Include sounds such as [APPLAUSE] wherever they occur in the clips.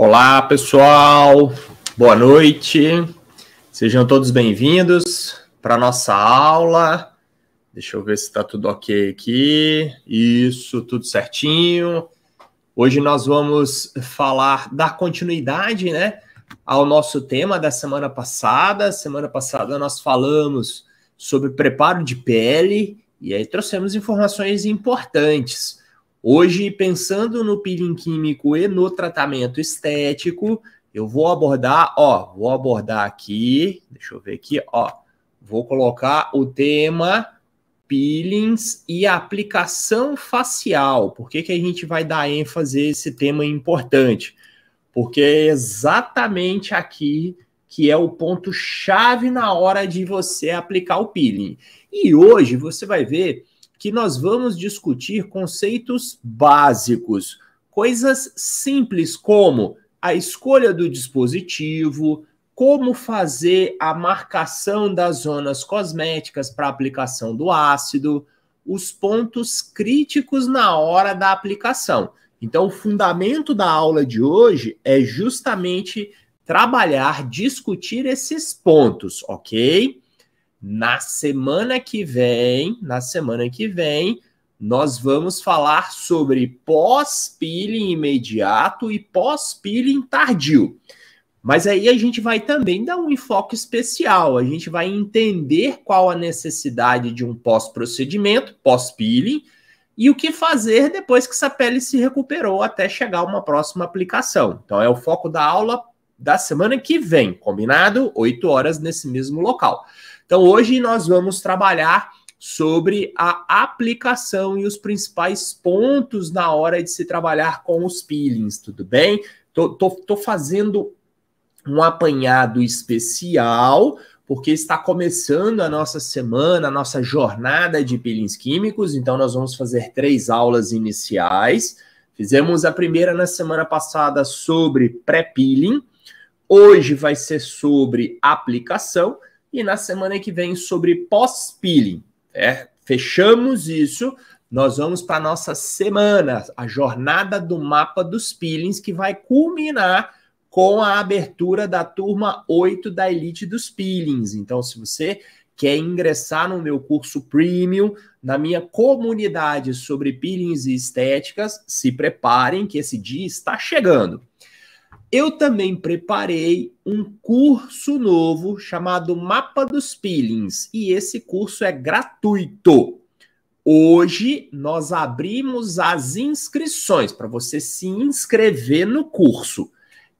Olá, pessoal. Boa noite. Sejam todos bem-vindos para nossa aula. Deixa eu ver se está tudo ok aqui. Isso, tudo certinho. Hoje nós vamos falar da continuidade, né, ao nosso tema da semana passada. Semana passada nós falamos sobre preparo de pele e aí trouxemos informações importantes. Hoje, pensando no peeling químico e no tratamento estético, eu vou abordar, ó, vou abordar aqui, deixa eu ver aqui, ó, vou colocar o tema peelings e aplicação facial. Por que, que a gente vai dar ênfase a esse tema importante? Porque é exatamente aqui que é o ponto chave na hora de você aplicar o peeling. E hoje você vai ver que nós vamos discutir conceitos básicos, coisas simples como a escolha do dispositivo, como fazer a marcação das zonas cosméticas para aplicação do ácido, os pontos críticos na hora da aplicação. Então, o fundamento da aula de hoje é justamente trabalhar, discutir esses pontos, ok? Na semana que vem, na semana que vem, nós vamos falar sobre pós-peeling imediato e pós-peeling tardio. Mas aí a gente vai também dar um enfoque especial, a gente vai entender qual a necessidade de um pós-procedimento, pós-peeling, e o que fazer depois que essa pele se recuperou até chegar uma próxima aplicação. Então é o foco da aula da semana que vem, combinado? 8 horas nesse mesmo local. Então, hoje nós vamos trabalhar sobre a aplicação e os principais pontos na hora de se trabalhar com os peelings, tudo bem? Tô, tô, tô fazendo um apanhado especial, porque está começando a nossa semana, a nossa jornada de peelings químicos, então nós vamos fazer três aulas iniciais. Fizemos a primeira na semana passada sobre pré-peeling, hoje vai ser sobre aplicação, e na semana que vem, sobre pós-peeling. É, fechamos isso. Nós vamos para a nossa semana, a jornada do mapa dos peelings, que vai culminar com a abertura da turma 8 da Elite dos Peelings. Então, se você quer ingressar no meu curso premium, na minha comunidade sobre peelings e estéticas, se preparem que esse dia está chegando. Eu também preparei um curso novo chamado Mapa dos Peelings e esse curso é gratuito. Hoje nós abrimos as inscrições para você se inscrever no curso.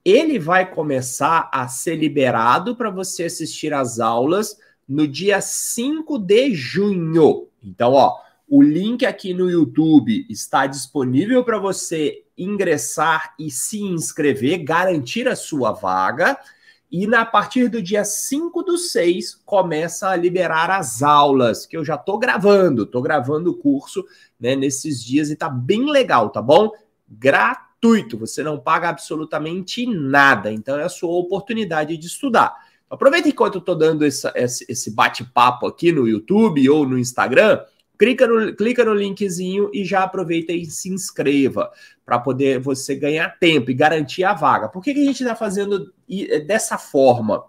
Ele vai começar a ser liberado para você assistir às aulas no dia 5 de junho. Então, ó, o link aqui no YouTube está disponível para você ingressar e se inscrever, garantir a sua vaga. E na, a partir do dia 5 do 6 começa a liberar as aulas, que eu já estou gravando, estou gravando o curso né, nesses dias e tá bem legal, tá bom? Gratuito, você não paga absolutamente nada, então é a sua oportunidade de estudar. Aproveita enquanto eu estou dando essa, esse bate-papo aqui no YouTube ou no Instagram, clica no, clica no linkzinho e já aproveita e se inscreva para poder você ganhar tempo e garantir a vaga. Por que, que a gente está fazendo é, dessa forma?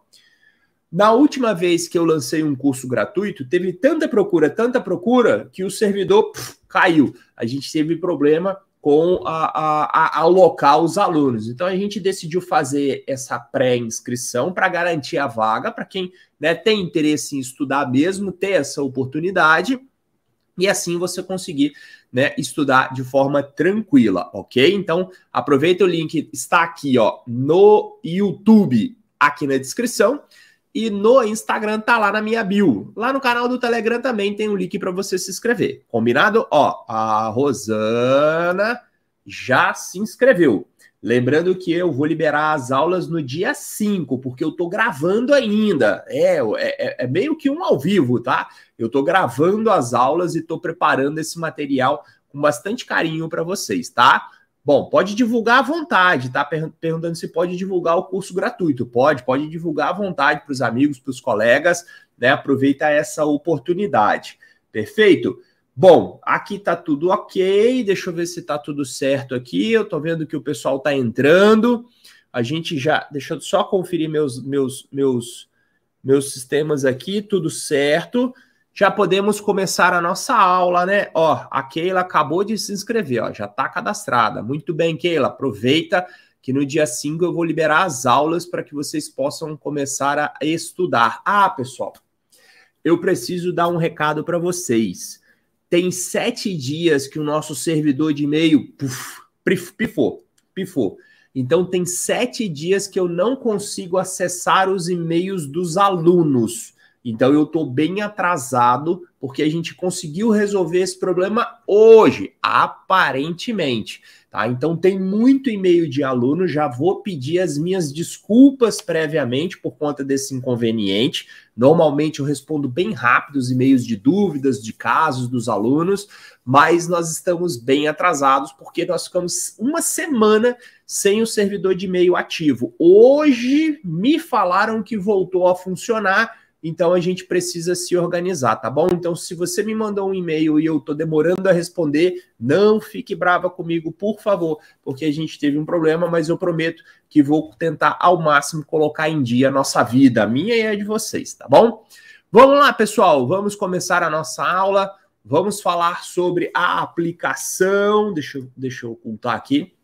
Na última vez que eu lancei um curso gratuito, teve tanta procura, tanta procura, que o servidor caiu. A gente teve problema com a, a, a, alocar os alunos. Então a gente decidiu fazer essa pré-inscrição para garantir a vaga para quem né, tem interesse em estudar mesmo, ter essa oportunidade e assim você conseguir né, estudar de forma tranquila, ok? Então aproveita o link está aqui ó no YouTube aqui na descrição e no Instagram tá lá na minha bio. Lá no canal do Telegram também tem um link para você se inscrever. Combinado? Ó, a Rosana já se inscreveu. Lembrando que eu vou liberar as aulas no dia 5, porque eu estou gravando ainda. É, é, é, é, meio que um ao vivo, tá? Eu estou gravando as aulas e estou preparando esse material com bastante carinho para vocês, tá? Bom, pode divulgar à vontade, tá? Perguntando se pode divulgar o curso gratuito. Pode, pode divulgar à vontade para os amigos, para os colegas, né? Aproveita essa oportunidade. Perfeito? Bom, aqui tá tudo ok. Deixa eu ver se tá tudo certo aqui. Eu tô vendo que o pessoal tá entrando. A gente já. Deixa eu só conferir meus, meus, meus, meus sistemas aqui. Tudo certo. Já podemos começar a nossa aula, né? Ó, a Keila acabou de se inscrever, ó, já está cadastrada. Muito bem, Keila. Aproveita que no dia 5 eu vou liberar as aulas para que vocês possam começar a estudar. Ah, pessoal, eu preciso dar um recado para vocês tem sete dias que o nosso servidor de e-mail puf, pifou, pifou. Então, tem sete dias que eu não consigo acessar os e-mails dos alunos. Então, eu estou bem atrasado porque a gente conseguiu resolver esse problema hoje, aparentemente. Tá? Então tem muito e-mail de aluno, já vou pedir as minhas desculpas previamente por conta desse inconveniente. Normalmente eu respondo bem rápido os e-mails de dúvidas, de casos dos alunos, mas nós estamos bem atrasados porque nós ficamos uma semana sem o servidor de e-mail ativo. Hoje me falaram que voltou a funcionar então a gente precisa se organizar, tá bom? Então, se você me mandou um e-mail e eu estou demorando a responder, não fique brava comigo, por favor, porque a gente teve um problema, mas eu prometo que vou tentar ao máximo colocar em dia a nossa vida, a minha e a de vocês, tá bom? Vamos lá, pessoal, vamos começar a nossa aula. Vamos falar sobre a aplicação. Deixa eu, deixa eu ocultar aqui.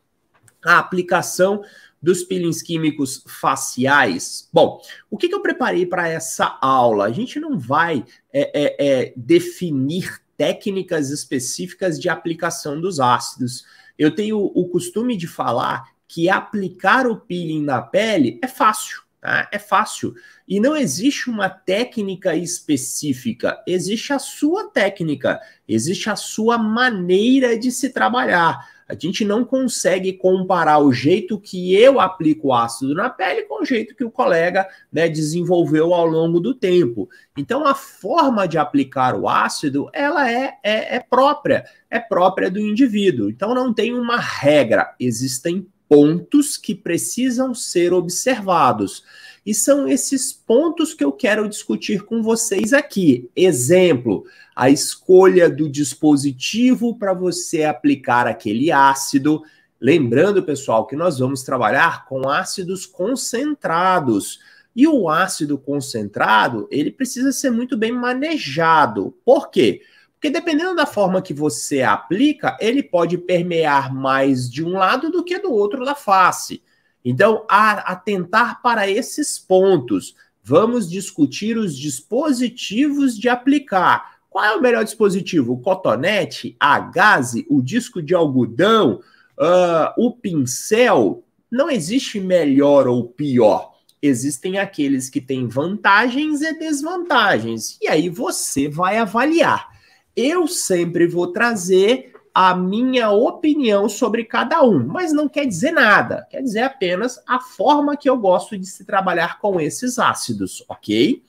A aplicação dos peelings químicos faciais? Bom, o que, que eu preparei para essa aula? A gente não vai é, é, é, definir técnicas específicas de aplicação dos ácidos. Eu tenho o costume de falar que aplicar o peeling na pele é fácil. Tá? É fácil. E não existe uma técnica específica, existe a sua técnica, existe a sua maneira de se trabalhar. A gente não consegue comparar o jeito que eu aplico ácido na pele com o jeito que o colega né, desenvolveu ao longo do tempo. Então, a forma de aplicar o ácido, ela é, é, é própria, é própria do indivíduo. Então, não tem uma regra, existem pontos que precisam ser observados. E são esses pontos que eu quero discutir com vocês aqui. Exemplo, a escolha do dispositivo para você aplicar aquele ácido. Lembrando, pessoal, que nós vamos trabalhar com ácidos concentrados. E o ácido concentrado, ele precisa ser muito bem manejado. Por quê? Porque dependendo da forma que você aplica, ele pode permear mais de um lado do que do outro da face. Então, a atentar para esses pontos, vamos discutir os dispositivos de aplicar. Qual é o melhor dispositivo? O cotonete, a gaze, o disco de algodão, uh, o pincel? Não existe melhor ou pior existem aqueles que têm vantagens e desvantagens. E aí você vai avaliar. Eu sempre vou trazer a minha opinião sobre cada um, mas não quer dizer nada, quer dizer apenas a forma que eu gosto de se trabalhar com esses ácidos, ok?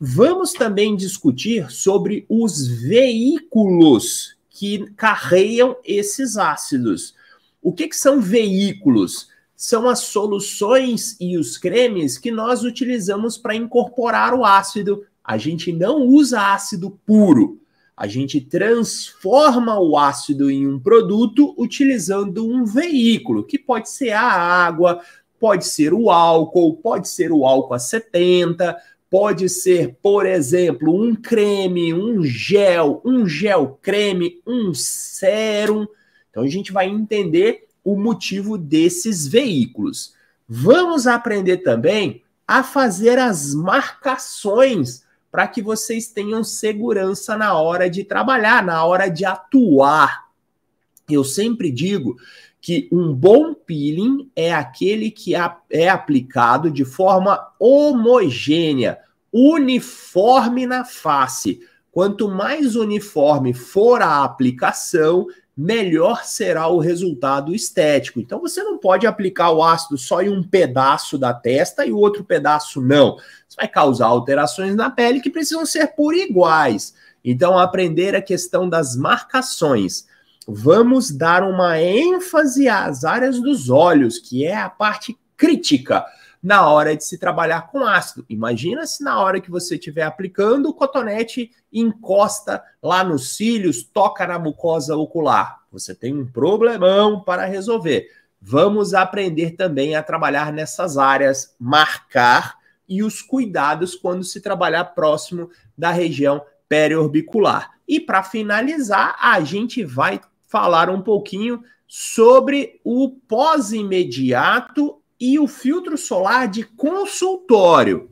Vamos também discutir sobre os veículos que carreiam esses ácidos. O que, que são veículos? São as soluções e os cremes que nós utilizamos para incorporar o ácido. A gente não usa ácido puro a gente transforma o ácido em um produto utilizando um veículo, que pode ser a água, pode ser o álcool, pode ser o álcool a 70, pode ser, por exemplo, um creme, um gel, um gel creme, um sérum. Então a gente vai entender o motivo desses veículos. Vamos aprender também a fazer as marcações para que vocês tenham segurança na hora de trabalhar, na hora de atuar. Eu sempre digo que um bom peeling é aquele que é aplicado de forma homogênea, uniforme na face. Quanto mais uniforme for a aplicação, melhor será o resultado estético. Então você não pode aplicar o ácido só em um pedaço da testa e o outro pedaço não. Isso vai causar alterações na pele que precisam ser por iguais. Então aprender a questão das marcações. Vamos dar uma ênfase às áreas dos olhos, que é a parte crítica na hora de se trabalhar com ácido. Imagina se na hora que você estiver aplicando o cotonete encosta lá nos cílios, toca na mucosa ocular. Você tem um problemão para resolver. Vamos aprender também a trabalhar nessas áreas, marcar e os cuidados quando se trabalhar próximo da região periorbicular. E para finalizar, a gente vai falar um pouquinho sobre o pós-imediato e o filtro solar de consultório.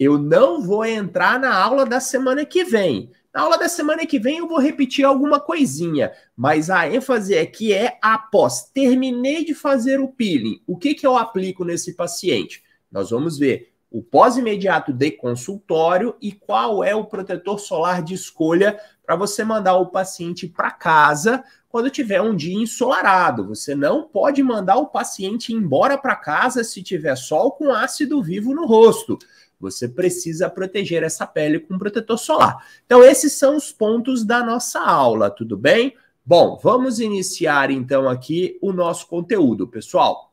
Eu não vou entrar na aula da semana que vem. Na aula da semana que vem eu vou repetir alguma coisinha, mas a ênfase é que é após terminei de fazer o peeling. O que, que eu aplico nesse paciente? Nós vamos ver o pós-imediato de consultório e qual é o protetor solar de escolha para você mandar o paciente para casa quando tiver um dia ensolarado. Você não pode mandar o paciente embora para casa se tiver sol com ácido vivo no rosto. Você precisa proteger essa pele com protetor solar. Então, esses são os pontos da nossa aula, tudo bem? Bom, vamos iniciar então aqui o nosso conteúdo, pessoal.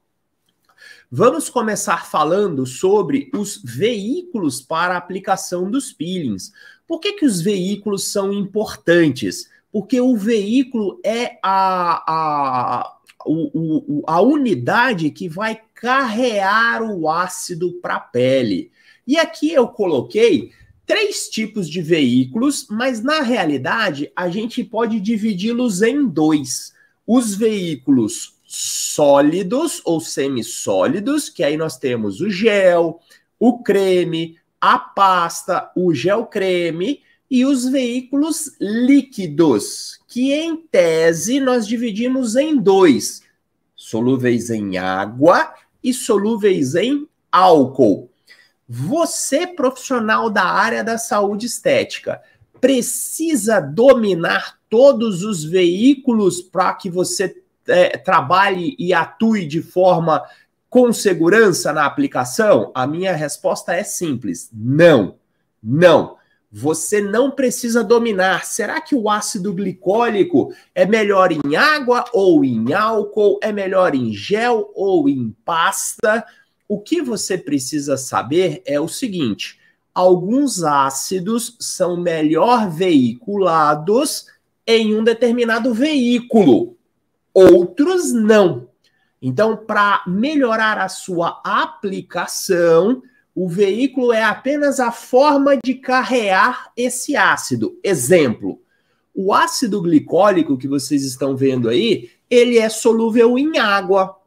Vamos começar falando sobre os veículos para aplicação dos peelings. Por que, que os veículos são importantes? porque o veículo é a, a, o, o, a unidade que vai carrear o ácido para a pele. E aqui eu coloquei três tipos de veículos, mas na realidade a gente pode dividi-los em dois: os veículos sólidos ou semissólidos, que aí nós temos o gel, o creme, a pasta, o gel creme e os veículos líquidos, que em tese nós dividimos em dois: solúveis em água e solúveis em álcool. Você, profissional da área da saúde estética, precisa dominar todos os veículos para que você é, trabalhe e atue de forma com segurança na aplicação? A minha resposta é simples: não, não. Você não precisa dominar. Será que o ácido glicólico é melhor em água ou em álcool? É melhor em gel ou em pasta? O que você precisa saber é o seguinte: alguns ácidos são melhor veiculados em um determinado veículo, outros não. Então, para melhorar a sua aplicação, o veículo é apenas a forma de carregar esse ácido. Exemplo: o ácido glicólico que vocês estão vendo aí, ele é solúvel em água.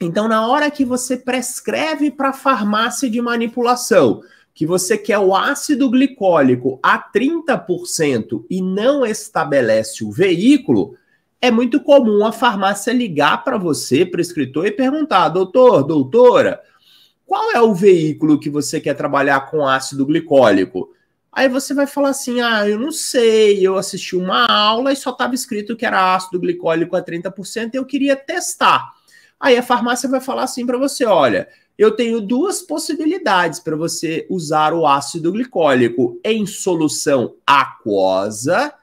Então, na hora que você prescreve para a farmácia de manipulação que você quer o ácido glicólico a 30% e não estabelece o veículo, é muito comum a farmácia ligar para você, prescritor, e perguntar: doutor, doutora, qual é o veículo que você quer trabalhar com ácido glicólico? Aí você vai falar assim: ah, eu não sei, eu assisti uma aula e só estava escrito que era ácido glicólico a 30% e eu queria testar. Aí a farmácia vai falar assim para você: olha, eu tenho duas possibilidades para você usar o ácido glicólico em solução aquosa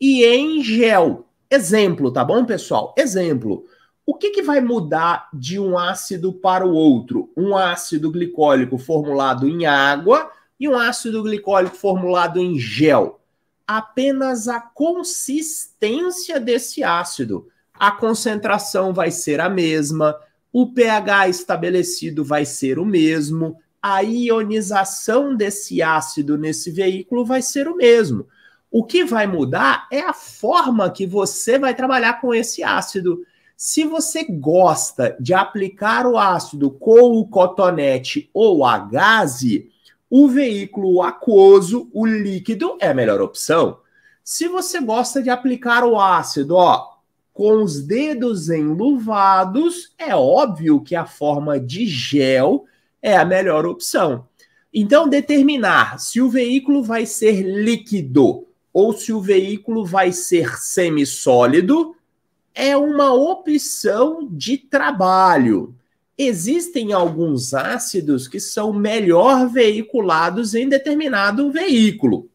e em gel. Exemplo, tá bom, pessoal? Exemplo. O que, que vai mudar de um ácido para o outro? Um ácido glicólico formulado em água e um ácido glicólico formulado em gel. Apenas a consistência desse ácido. A concentração vai ser a mesma, o pH estabelecido vai ser o mesmo, a ionização desse ácido nesse veículo vai ser o mesmo. O que vai mudar é a forma que você vai trabalhar com esse ácido. Se você gosta de aplicar o ácido com o cotonete ou a gaze, o veículo aquoso, o líquido, é a melhor opção. Se você gosta de aplicar o ácido, ó, com os dedos enluvados, é óbvio que a forma de gel é a melhor opção. Então, determinar se o veículo vai ser líquido ou se o veículo vai ser semissólido é uma opção de trabalho. Existem alguns ácidos que são melhor veiculados em determinado veículo,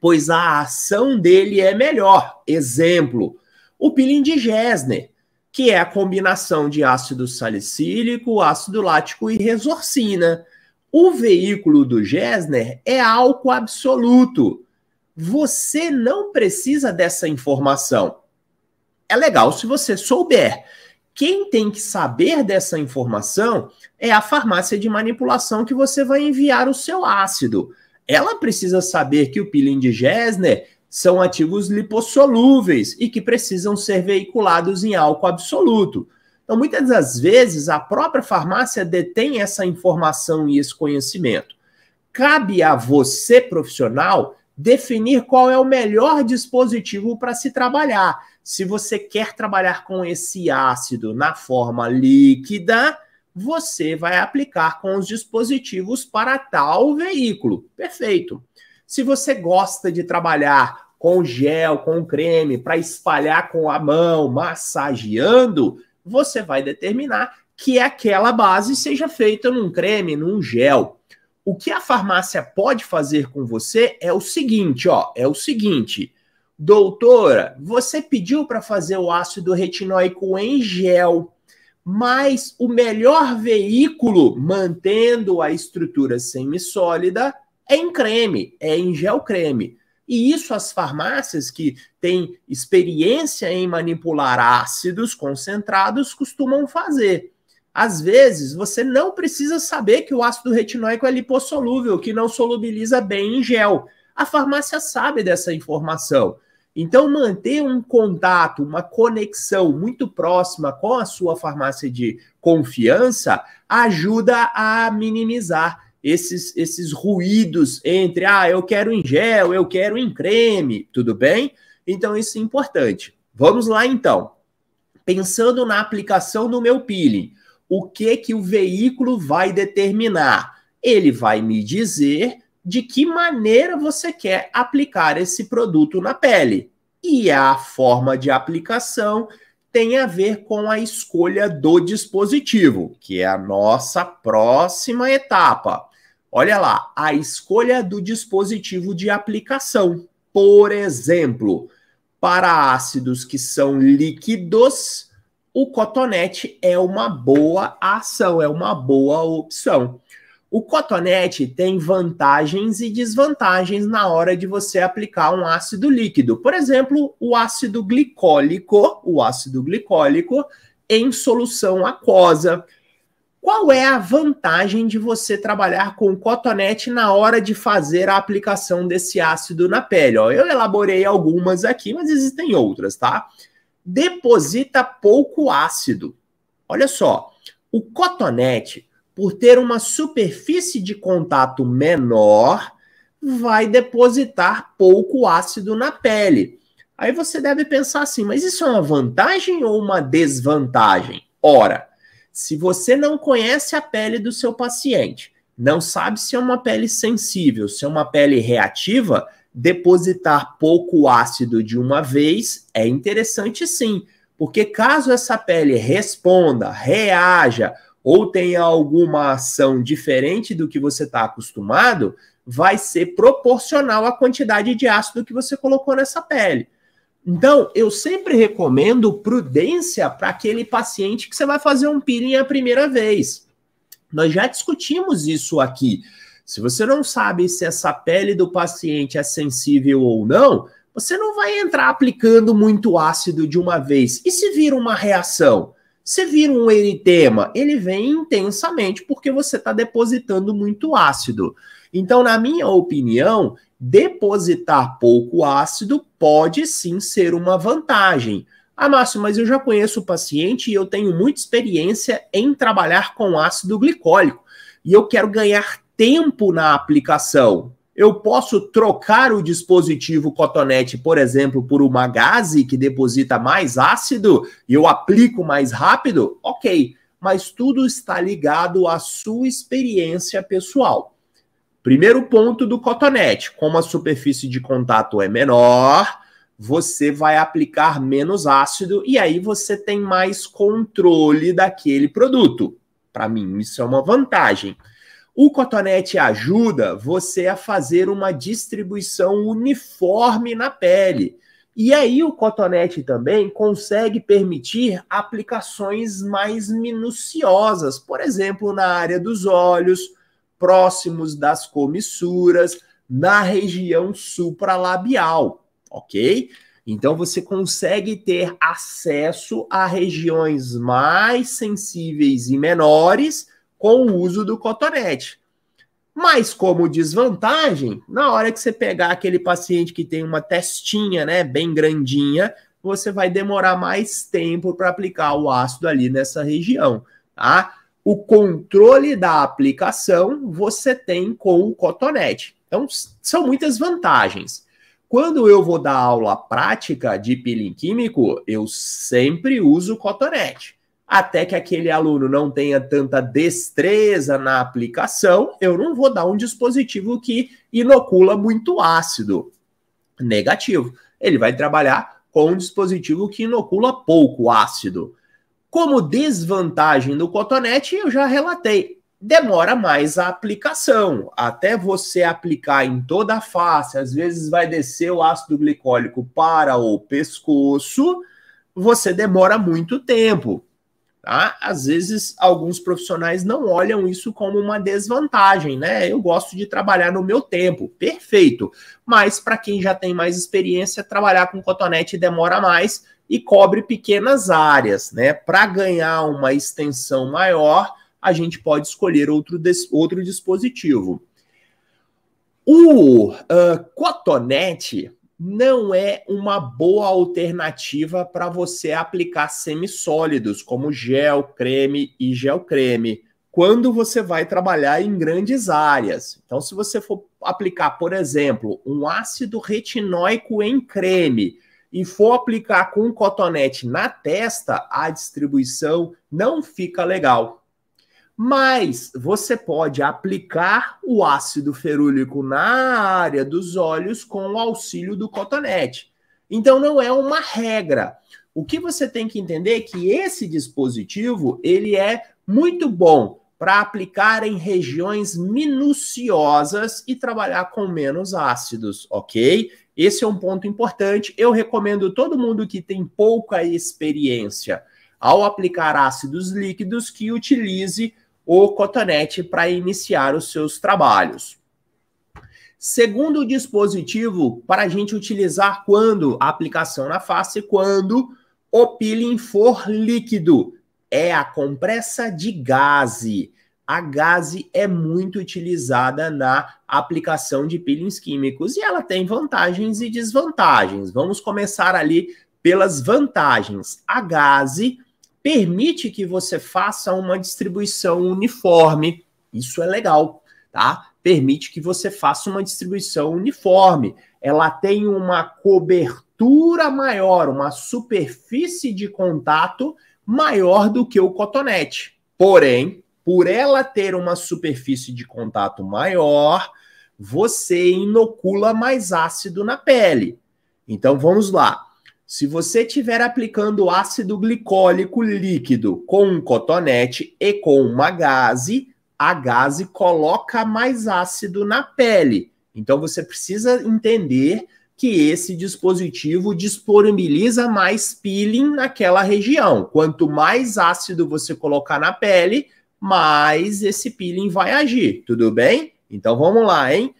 pois a ação dele é melhor. Exemplo, o peeling de Gesner, que é a combinação de ácido salicílico, ácido lático e resorcina. O veículo do Gesner é álcool absoluto. Você não precisa dessa informação é legal se você souber. Quem tem que saber dessa informação é a farmácia de manipulação que você vai enviar o seu ácido. Ela precisa saber que o peeling de Gessner são ativos lipossolúveis e que precisam ser veiculados em álcool absoluto. Então, muitas das vezes, a própria farmácia detém essa informação e esse conhecimento. Cabe a você, profissional, definir qual é o melhor dispositivo para se trabalhar. Se você quer trabalhar com esse ácido na forma líquida, você vai aplicar com os dispositivos para tal veículo. Perfeito. Se você gosta de trabalhar com gel, com creme, para espalhar com a mão, massageando, você vai determinar que aquela base seja feita num creme, num gel. O que a farmácia pode fazer com você é o seguinte, ó, é o seguinte, Doutora, você pediu para fazer o ácido retinóico em gel, mas o melhor veículo, mantendo a estrutura semissólida, é em creme, é em gel creme. E isso as farmácias que têm experiência em manipular ácidos concentrados costumam fazer. Às vezes, você não precisa saber que o ácido retinóico é lipossolúvel, que não solubiliza bem em gel. A farmácia sabe dessa informação. Então, manter um contato, uma conexão muito próxima com a sua farmácia de confiança ajuda a minimizar esses, esses ruídos entre, ah, eu quero em gel, eu quero em creme, tudo bem? Então, isso é importante. Vamos lá, então. Pensando na aplicação do meu peeling, o que que o veículo vai determinar? Ele vai me dizer de que maneira você quer aplicar esse produto na pele. E a forma de aplicação tem a ver com a escolha do dispositivo, que é a nossa próxima etapa. Olha lá, a escolha do dispositivo de aplicação. Por exemplo, para ácidos que são líquidos, o cotonete é uma boa ação, é uma boa opção. O cotonete tem vantagens e desvantagens na hora de você aplicar um ácido líquido. Por exemplo, o ácido glicólico, o ácido glicólico em solução aquosa. Qual é a vantagem de você trabalhar com cotonete na hora de fazer a aplicação desse ácido na pele? Ó, eu elaborei algumas aqui, mas existem outras, tá? Deposita pouco ácido. Olha só, o cotonete por ter uma superfície de contato menor, vai depositar pouco ácido na pele. Aí você deve pensar assim, mas isso é uma vantagem ou uma desvantagem? Ora, se você não conhece a pele do seu paciente, não sabe se é uma pele sensível, se é uma pele reativa, depositar pouco ácido de uma vez é interessante sim, porque caso essa pele responda, reaja ou tenha alguma ação diferente do que você está acostumado, vai ser proporcional à quantidade de ácido que você colocou nessa pele. Então, eu sempre recomendo prudência para aquele paciente que você vai fazer um peeling a primeira vez. Nós já discutimos isso aqui. Se você não sabe se essa pele do paciente é sensível ou não, você não vai entrar aplicando muito ácido de uma vez. E se vira uma reação? Você vira um eritema, ele vem intensamente porque você está depositando muito ácido. Então, na minha opinião, depositar pouco ácido pode sim ser uma vantagem. Ah, Márcio, mas eu já conheço o paciente e eu tenho muita experiência em trabalhar com ácido glicólico e eu quero ganhar tempo na aplicação. Eu posso trocar o dispositivo cotonete, por exemplo, por uma gase que deposita mais ácido e eu aplico mais rápido? Ok, mas tudo está ligado à sua experiência pessoal. Primeiro ponto do cotonete: como a superfície de contato é menor, você vai aplicar menos ácido e aí você tem mais controle daquele produto. Para mim, isso é uma vantagem. O cotonete ajuda você a fazer uma distribuição uniforme na pele. E aí o cotonete também consegue permitir aplicações mais minuciosas, por exemplo, na área dos olhos, próximos das comissuras, na região supralabial, ok? Então você consegue ter acesso a regiões mais sensíveis e menores com o uso do cotonete. Mas como desvantagem, na hora que você pegar aquele paciente que tem uma testinha, né, bem grandinha, você vai demorar mais tempo para aplicar o ácido ali nessa região, tá? O controle da aplicação você tem com o cotonete. Então, são muitas vantagens. Quando eu vou dar aula prática de peeling químico, eu sempre uso cotonete até que aquele aluno não tenha tanta destreza na aplicação, eu não vou dar um dispositivo que inocula muito ácido. Negativo. Ele vai trabalhar com um dispositivo que inocula pouco ácido. Como desvantagem do cotonete, eu já relatei demora mais a aplicação. Até você aplicar em toda a face, às vezes vai descer o ácido glicólico para o pescoço, você demora muito tempo. Tá? Às vezes, alguns profissionais não olham isso como uma desvantagem, né? Eu gosto de trabalhar no meu tempo, perfeito. Mas para quem já tem mais experiência, trabalhar com cotonete demora mais e cobre pequenas áreas, né? Para ganhar uma extensão maior, a gente pode escolher outro, outro dispositivo. O uh, cotonete não é uma boa alternativa para você aplicar semissólidos, como gel, creme e gel creme, quando você vai trabalhar em grandes áreas. Então, se você for aplicar, por exemplo, um ácido retinóico em creme e for aplicar com um cotonete na testa, a distribuição não fica legal. Mas você pode aplicar o ácido ferúlico na área dos olhos com o auxílio do cotonete. Então não é uma regra. O que você tem que entender é que esse dispositivo ele é muito bom para aplicar em regiões minuciosas e trabalhar com menos ácidos, ok? Esse é um ponto importante. Eu recomendo todo mundo que tem pouca experiência ao aplicar ácidos líquidos que utilize o cotonete para iniciar os seus trabalhos. Segundo dispositivo para a gente utilizar quando a aplicação na face, quando o peeling for líquido, é a compressa de gaze. A gaze é muito utilizada na aplicação de peelings químicos e ela tem vantagens e desvantagens. Vamos começar ali pelas vantagens. A gaze permite que você faça uma distribuição uniforme. Isso é legal, tá? Permite que você faça uma distribuição uniforme. Ela tem uma cobertura maior, uma superfície de contato maior do que o cotonete. Porém, por ela ter uma superfície de contato maior, você inocula mais ácido na pele. Então vamos lá se você estiver aplicando ácido glicólico líquido com um cotonete e com uma gaze, a gaze coloca mais ácido na pele. Então você precisa entender que esse dispositivo disponibiliza mais peeling naquela região. Quanto mais ácido você colocar na pele, mais esse peeling vai agir, tudo bem? Então vamos lá, hein?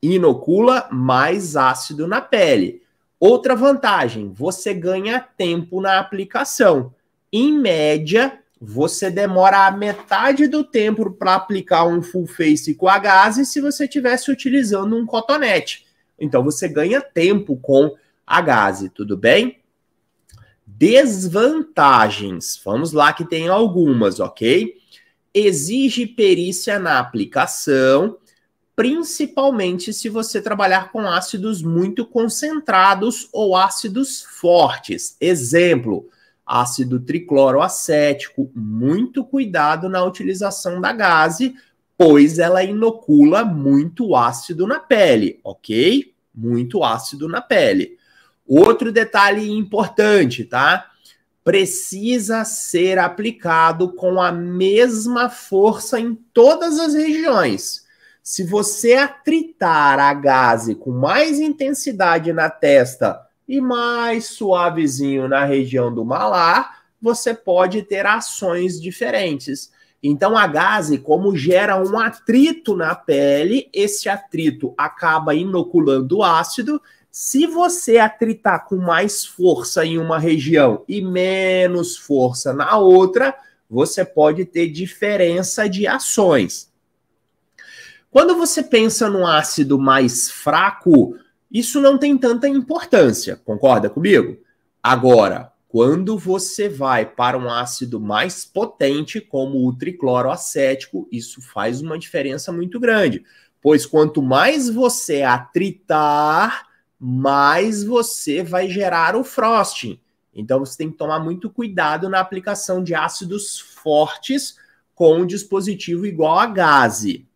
Inocula mais ácido na pele. Outra vantagem, você ganha tempo na aplicação. Em média, você demora a metade do tempo para aplicar um full face com a gase se você estivesse utilizando um cotonete. Então você ganha tempo com a gase, tudo bem? Desvantagens. Vamos lá que tem algumas, ok? Exige perícia na aplicação principalmente se você trabalhar com ácidos muito concentrados ou ácidos fortes. Exemplo, ácido tricloroacético, muito cuidado na utilização da gase, pois ela inocula muito ácido na pele, ok? Muito ácido na pele. Outro detalhe importante, tá? Precisa ser aplicado com a mesma força em todas as regiões. Se você atritar a gase com mais intensidade na testa e mais suavezinho na região do malar, você pode ter ações diferentes. Então, a gase, como gera um atrito na pele, esse atrito acaba inoculando o ácido. Se você atritar com mais força em uma região e menos força na outra, você pode ter diferença de ações. Quando você pensa num ácido mais fraco, isso não tem tanta importância, concorda comigo? Agora, quando você vai para um ácido mais potente, como o tricloroacético, isso faz uma diferença muito grande, pois quanto mais você atritar, mais você vai gerar o frosting. Então você tem que tomar muito cuidado na aplicação de ácidos fortes com um dispositivo igual a gase.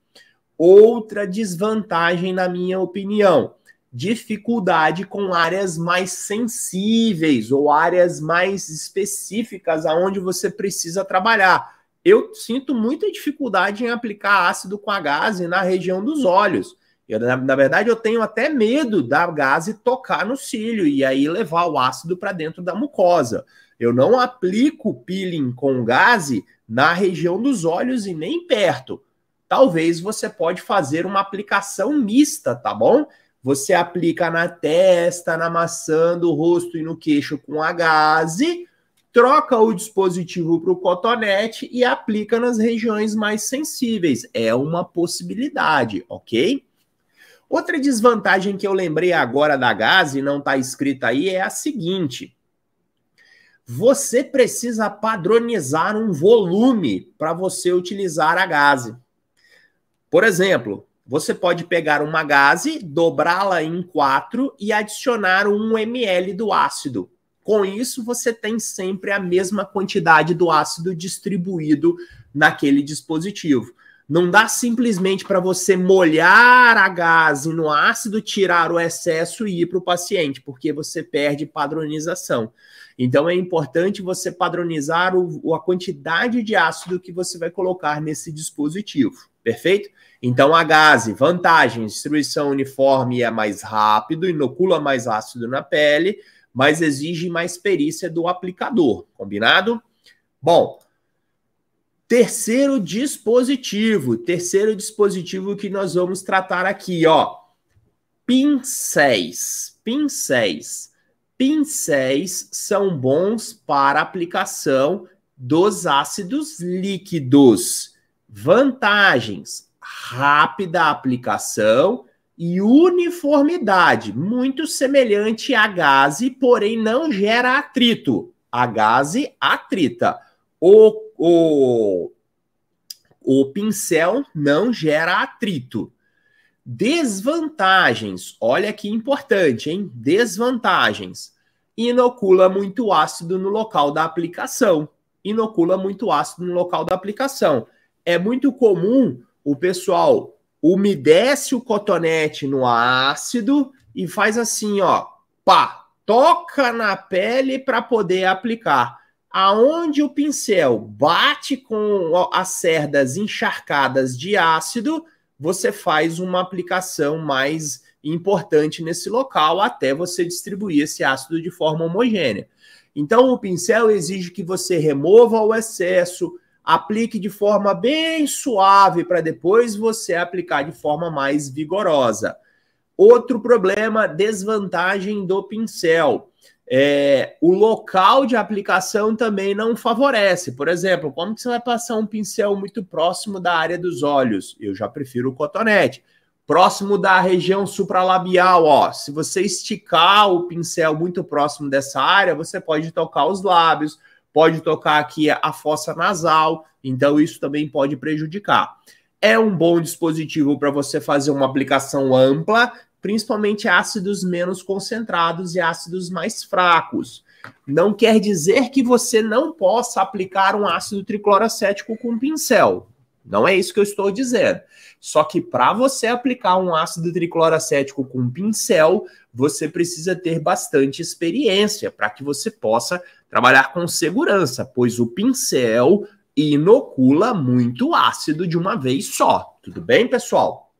Outra desvantagem, na minha opinião, dificuldade com áreas mais sensíveis ou áreas mais específicas aonde você precisa trabalhar. Eu sinto muita dificuldade em aplicar ácido com a gase na região dos olhos. Eu, na, na, verdade, eu tenho até medo da gase tocar no cílio e aí levar o ácido para dentro da mucosa. Eu não aplico peeling com gase na região dos olhos e nem perto talvez você pode fazer uma aplicação mista, tá bom? Você aplica na testa, na maçã, do rosto e no queixo com a gaze, troca o dispositivo para o cotonete e aplica nas regiões mais sensíveis. É uma possibilidade, ok? Outra desvantagem que eu lembrei agora da gaze, não está escrita aí, é a seguinte você precisa padronizar um volume para você utilizar a gase. Por exemplo, você pode pegar uma gase, dobrá-la em quatro e adicionar um ml do ácido. Com isso, você tem sempre a mesma quantidade do ácido distribuído naquele dispositivo. Não dá simplesmente para você molhar a gase no ácido, tirar o excesso e ir para o paciente, porque você perde padronização. Então é importante você padronizar o, a quantidade de ácido que você vai colocar nesse dispositivo perfeito? Então, a gase, vantagem, distribuição uniforme é mais rápido, inocula mais ácido na pele, mas exige mais perícia do aplicador, combinado? Bom, terceiro dispositivo, terceiro dispositivo que nós vamos tratar aqui, ó, pincéis, pincéis. Pincéis são bons para aplicação dos ácidos líquidos. Vantagens: rápida aplicação e uniformidade, muito semelhante à gase, porém não gera atrito. A gase atrita. O, o, o pincel não gera atrito. Desvantagens. Olha que importante, hein? Desvantagens. Inocula muito ácido no local da aplicação. Inocula muito ácido no local da aplicação é muito comum o pessoal umedece o cotonete no ácido e faz assim, ó, pá, toca na pele para poder aplicar. Aonde o pincel bate com as cerdas encharcadas de ácido, você faz uma aplicação mais importante nesse local até você distribuir esse ácido de forma homogênea. Então, o pincel exige que você remova o excesso, aplique de forma bem suave para depois você aplicar de forma mais vigorosa. Outro problema, desvantagem do pincel. É, o local de aplicação também não favorece. Por exemplo, como que você vai passar um pincel muito próximo da área dos olhos? Eu já prefiro o cotonete. Próximo da região supralabial, ó. Se você esticar o pincel muito próximo dessa área, você pode tocar os lábios, pode tocar aqui a fossa nasal, então isso também pode prejudicar. É um bom dispositivo para você fazer uma aplicação ampla, principalmente ácidos menos concentrados e ácidos mais fracos. Não quer dizer que você não possa aplicar um ácido tricloracético com pincel. Não é isso que eu estou dizendo. Só que para você aplicar um ácido tricloracético com pincel, você precisa ter bastante experiência para que você possa trabalhar com segurança, pois o pincel inocula muito ácido de uma vez só. Tudo bem, pessoal?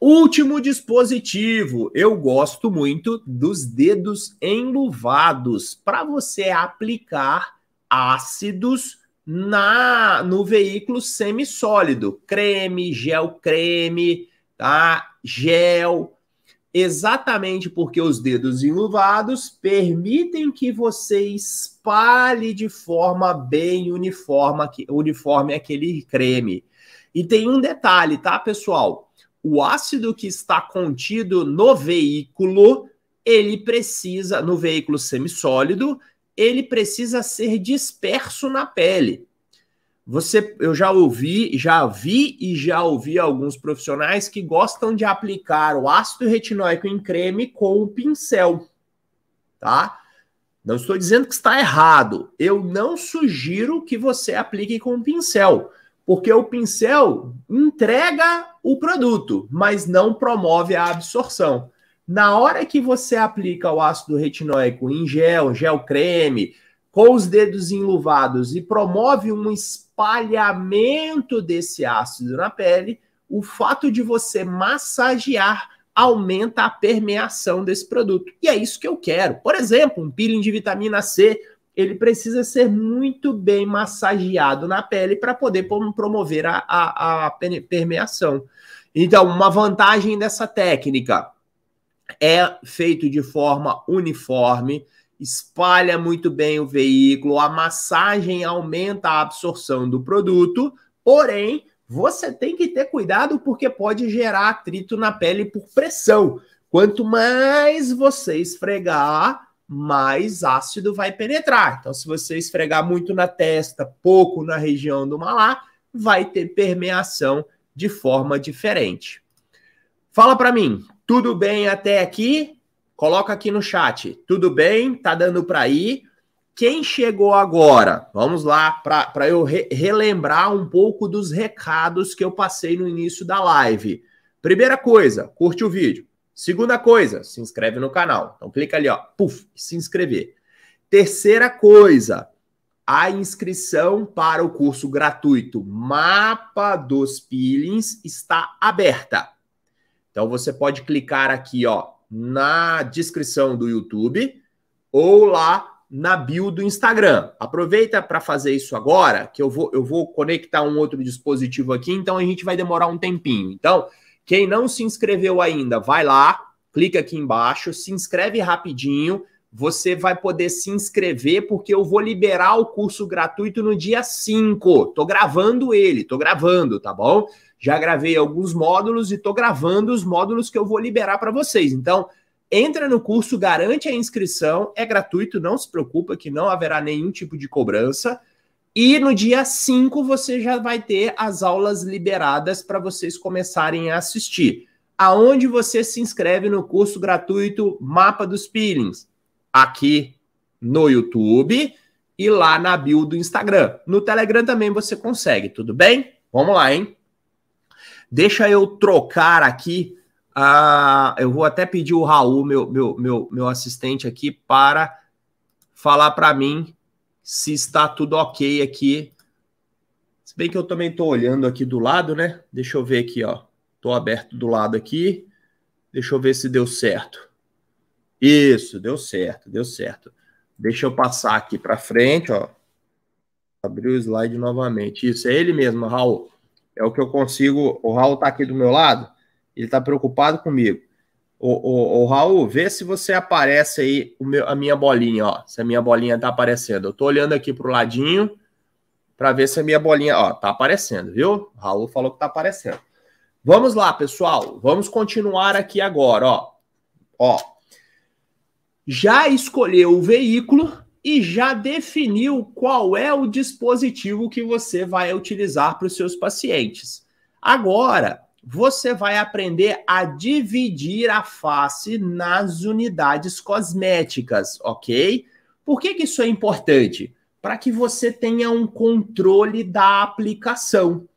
Último dispositivo, eu gosto muito dos dedos enluvados para você aplicar ácidos na no veículo semissólido, creme, gel creme, tá? Gel, exatamente porque os dedos enluvados permitem que você espalhe de forma bem uniforme, uniforme aquele creme. E tem um detalhe, tá, pessoal? O ácido que está contido no veículo, ele precisa, no veículo semissólido, ele precisa ser disperso na pele. Você, eu já ouvi, já vi e já ouvi alguns profissionais que gostam de aplicar o ácido retinóico em creme com o pincel, tá? Não estou dizendo que está errado. Eu não sugiro que você aplique com o pincel, porque o pincel entrega o produto, mas não promove a absorção. Na hora que você aplica o ácido retinóico em gel, gel creme, com os dedos enluvados e promove um espalhamento desse ácido na pele, o fato de você massagear aumenta a permeação desse produto. E é isso que eu quero. Por exemplo, um peeling de vitamina C, ele precisa ser muito bem massageado na pele para poder promover a, a, a permeação. Então, uma vantagem dessa técnica é feito de forma uniforme, espalha muito bem o veículo, a massagem aumenta a absorção do produto, porém, você tem que ter cuidado porque pode gerar atrito na pele por pressão. Quanto mais você esfregar, mais ácido vai penetrar. Então, se você esfregar muito na testa, pouco na região do malar, vai ter permeação de forma diferente. Fala para mim, tudo bem até aqui? Coloca aqui no chat. Tudo bem? Tá dando para ir? Quem chegou agora? Vamos lá para eu re relembrar um pouco dos recados que eu passei no início da live. Primeira coisa, curte o vídeo. Segunda coisa, se inscreve no canal. Então clica ali, ó, puf, se inscrever. Terceira coisa, a inscrição para o curso gratuito Mapa dos Peelings está aberta. Então você pode clicar aqui, ó, na descrição do YouTube ou lá na bio do Instagram. Aproveita para fazer isso agora, que eu vou, eu vou conectar um outro dispositivo aqui, então a gente vai demorar um tempinho. Então, quem não se inscreveu ainda, vai lá, clica aqui embaixo, se inscreve rapidinho. Você vai poder se inscrever porque eu vou liberar o curso gratuito no dia 5. Tô gravando ele, tô gravando, tá bom? Já gravei alguns módulos e estou gravando os módulos que eu vou liberar para vocês. Então, entra no curso, garante a inscrição, é gratuito, não se preocupa que não haverá nenhum tipo de cobrança. E no dia 5 você já vai ter as aulas liberadas para vocês começarem a assistir. Aonde você se inscreve no curso gratuito Mapa dos Peelings? Aqui no YouTube e lá na bio do Instagram. No Telegram também você consegue, tudo bem? Vamos lá, hein? Deixa eu trocar aqui. Uh, eu vou até pedir o Raul, meu, meu, meu, meu assistente aqui, para falar para mim se está tudo ok aqui. Se bem que eu também estou olhando aqui do lado, né? Deixa eu ver aqui, ó. Estou aberto do lado aqui. Deixa eu ver se deu certo. Isso, deu certo, deu certo. Deixa eu passar aqui para frente, ó. Abrir o slide novamente. Isso, é ele mesmo, Raul. É o que eu consigo. O Raul tá aqui do meu lado, ele tá preocupado comigo. O, o, o, Raul, vê se você aparece aí meu, a minha bolinha, ó. Se a minha bolinha tá aparecendo. Eu tô olhando aqui pro ladinho para ver se a minha bolinha, ó, tá aparecendo, viu? O Raul falou que tá aparecendo. Vamos lá, pessoal. Vamos continuar aqui agora, ó. Ó. Já escolheu o veículo e já definiu qual é o dispositivo que você vai utilizar para os seus pacientes. Agora, você vai aprender a dividir a face nas unidades cosméticas, ok? Por que, que isso é importante? Para que você tenha um controle da aplicação.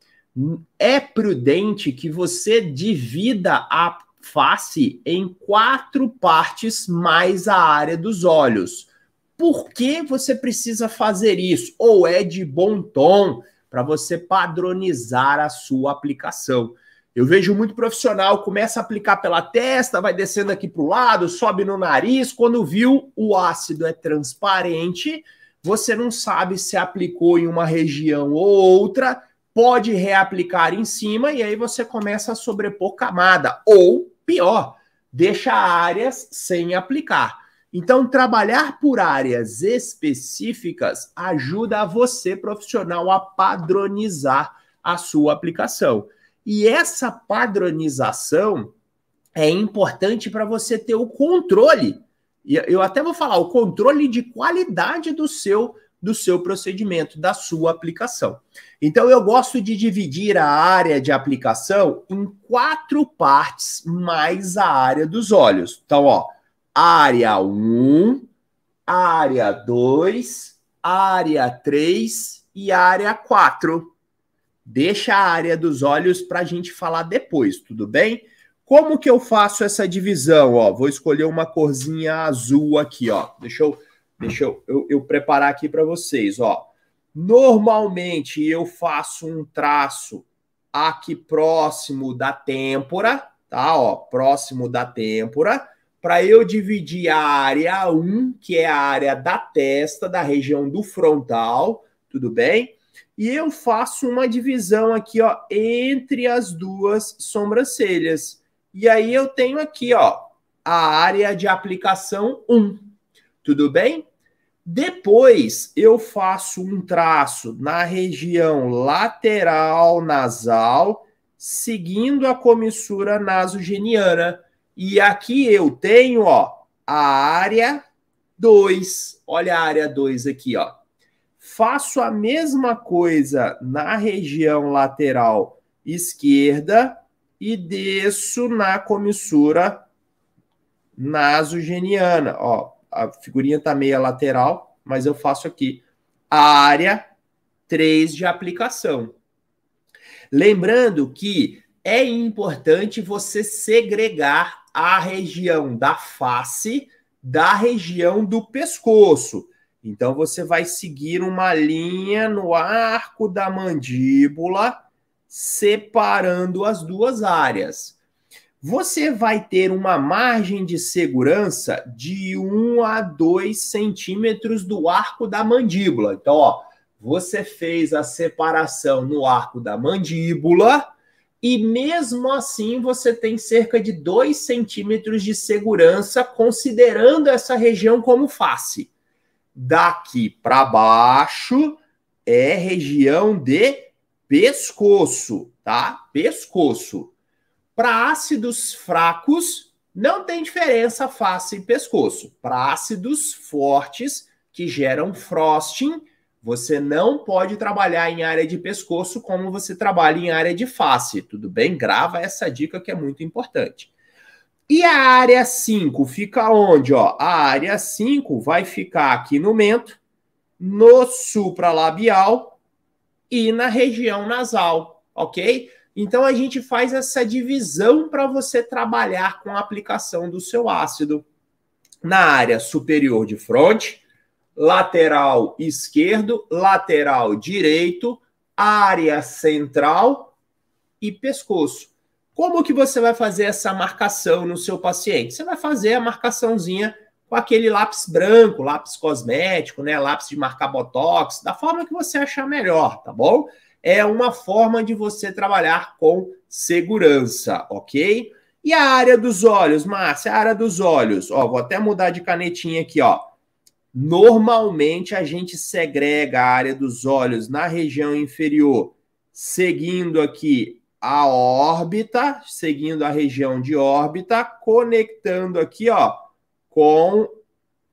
É prudente que você divida a face em quatro partes mais a área dos olhos por que você precisa fazer isso? Ou é de bom tom para você padronizar a sua aplicação? Eu vejo muito profissional, começa a aplicar pela testa, vai descendo aqui para o lado, sobe no nariz. Quando viu, o ácido é transparente, você não sabe se aplicou em uma região ou outra, pode reaplicar em cima e aí você começa a sobrepor camada. Ou, pior, deixa áreas sem aplicar. Então, trabalhar por áreas específicas ajuda a você, profissional, a padronizar a sua aplicação. E essa padronização é importante para você ter o controle. Eu até vou falar o controle de qualidade do seu do seu procedimento, da sua aplicação. Então, eu gosto de dividir a área de aplicação em quatro partes, mais a área dos olhos. Então, ó, área 1, área 2, área 3 e área 4. Deixa a área dos olhos para a gente falar depois, tudo bem? Como que eu faço essa divisão? Ó, vou escolher uma corzinha azul aqui, ó. Deixa eu, deixa eu, eu, eu preparar aqui para vocês, ó. Normalmente eu faço um traço aqui próximo da têmpora, tá? Ó, próximo da têmpora para eu dividir a área 1, que é a área da testa, da região do frontal, tudo bem? E eu faço uma divisão aqui, ó, entre as duas sobrancelhas. E aí eu tenho aqui, ó, a área de aplicação 1, tudo bem? Depois eu faço um traço na região lateral nasal, seguindo a comissura nasogeniana e aqui eu tenho, ó, a área 2. Olha a área 2 aqui, ó. Faço a mesma coisa na região lateral esquerda e desço na comissura nasogeniana. Ó, a figurinha tá meia lateral, mas eu faço aqui a área 3 de aplicação. Lembrando que é importante você segregar a região da face da região do pescoço. Então você vai seguir uma linha no arco da mandíbula, separando as duas áreas. Você vai ter uma margem de segurança de 1 a 2 centímetros do arco da mandíbula. Então, ó, você fez a separação no arco da mandíbula, e mesmo assim você tem cerca de 2 centímetros de segurança, considerando essa região como face. Daqui para baixo é região de pescoço, tá? Pescoço. Para ácidos fracos, não tem diferença face e pescoço. Para ácidos fortes, que geram frosting, você não pode trabalhar em área de pescoço como você trabalha em área de face, tudo bem? Grava essa dica que é muito importante. E a área 5 fica onde? Ó? A área 5 vai ficar aqui no mento, no supralabial e na região nasal, ok? Então a gente faz essa divisão para você trabalhar com a aplicação do seu ácido na área superior de fronte, lateral esquerdo, lateral direito, área central e pescoço. Como que você vai fazer essa marcação no seu paciente? Você vai fazer a marcaçãozinha com aquele lápis branco, lápis cosmético, né, lápis de marcar botox, da forma que você achar melhor, tá bom? É uma forma de você trabalhar com segurança, ok? E a área dos olhos, Márcia, a área dos olhos, ó, vou até mudar de canetinha aqui, ó. Normalmente a gente segrega a área dos olhos na região inferior, seguindo aqui a órbita, seguindo a região de órbita, conectando aqui, ó, com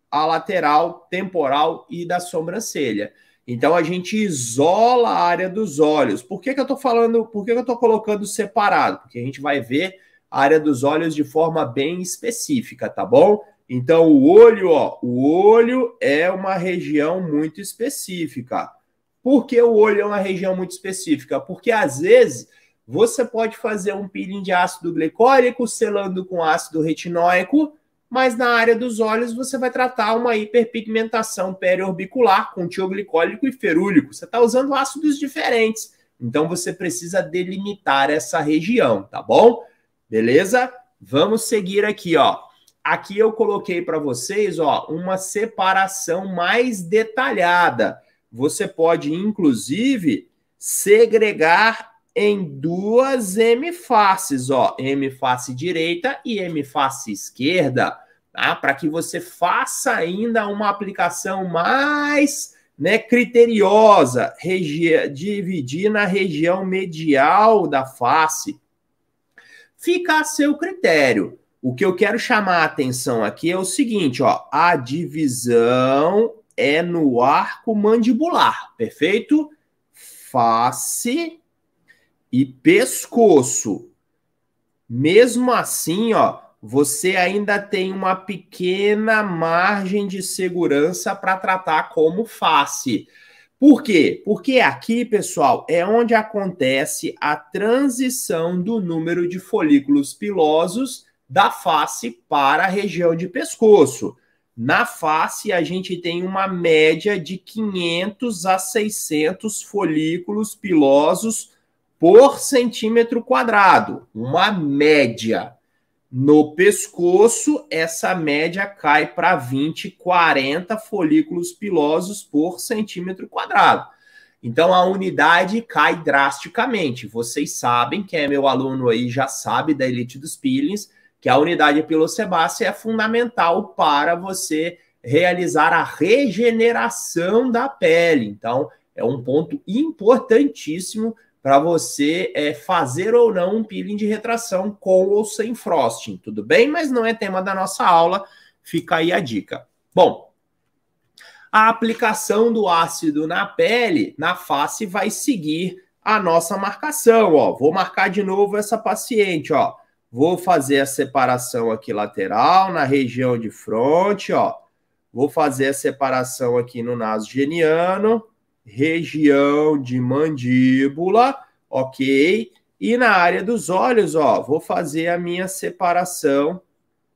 a lateral temporal e da sobrancelha. Então a gente isola a área dos olhos. Por que, que eu estou falando? Por que, que eu estou colocando separado? Porque a gente vai ver a área dos olhos de forma bem específica, tá bom? Então, o olho, ó, o olho é uma região muito específica. Por que o olho é uma região muito específica? Porque às vezes você pode fazer um peeling de ácido glicólico selando com ácido retinóico, mas na área dos olhos você vai tratar uma hiperpigmentação periorbicular com tioglicólico e ferúlico. Você está usando ácidos diferentes, então você precisa delimitar essa região, tá bom? Beleza? Vamos seguir aqui, ó. Aqui eu coloquei para vocês, ó, uma separação mais detalhada. Você pode, inclusive, segregar em duas M-faces, ó, M-face direita e M-face esquerda, tá? Para que você faça ainda uma aplicação mais né, criteriosa, dividir na região medial da face. Fica a seu critério. O que eu quero chamar a atenção aqui é o seguinte, ó, a divisão é no arco mandibular, perfeito? Face e pescoço. Mesmo assim, ó, você ainda tem uma pequena margem de segurança para tratar como face. Por quê? Porque aqui, pessoal, é onde acontece a transição do número de folículos pilosos da face para a região de pescoço. Na face, a gente tem uma média de 500 a 600 folículos pilosos por centímetro quadrado, uma média. No pescoço, essa média cai para 20, 40 folículos pilosos por centímetro quadrado. Então a unidade cai drasticamente. Vocês sabem, quem é meu aluno aí já sabe da Elite dos Peelings, que a unidade pilosebácea é fundamental para você realizar a regeneração da pele. Então, é um ponto importantíssimo para você é, fazer ou não um peeling de retração com ou sem frosting, tudo bem? Mas não é tema da nossa aula, fica aí a dica. Bom, a aplicação do ácido na pele, na face, vai seguir a nossa marcação, ó. Vou marcar de novo essa paciente, ó. Vou fazer a separação aqui lateral, na região de fronte, ó. Vou fazer a separação aqui no naso geniano, região de mandíbula, ok? E na área dos olhos, ó, vou fazer a minha separação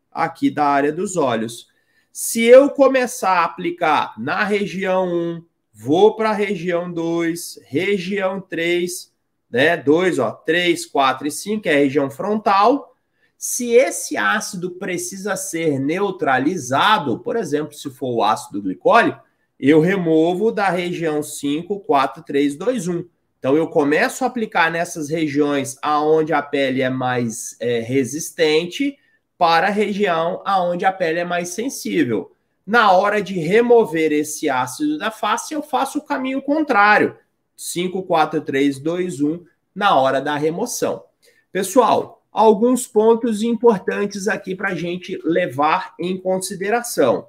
aqui da área dos olhos. Se eu começar a aplicar na região 1, vou para a região 2, região 3, né? 2, 3, 4 e 5 é a região frontal. Se esse ácido precisa ser neutralizado, por exemplo, se for o ácido glicólico, eu removo da região 5, 4, 3, 2, 1. Então eu começo a aplicar nessas regiões aonde a pele é mais é, resistente para a região aonde a pele é mais sensível. Na hora de remover esse ácido da face, eu faço o caminho contrário. 5, 4, 3, 2, 1 na hora da remoção. Pessoal, alguns pontos importantes aqui para a gente levar em consideração.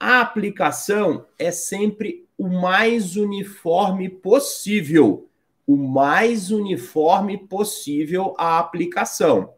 A aplicação é sempre o mais uniforme possível. O mais uniforme possível a aplicação.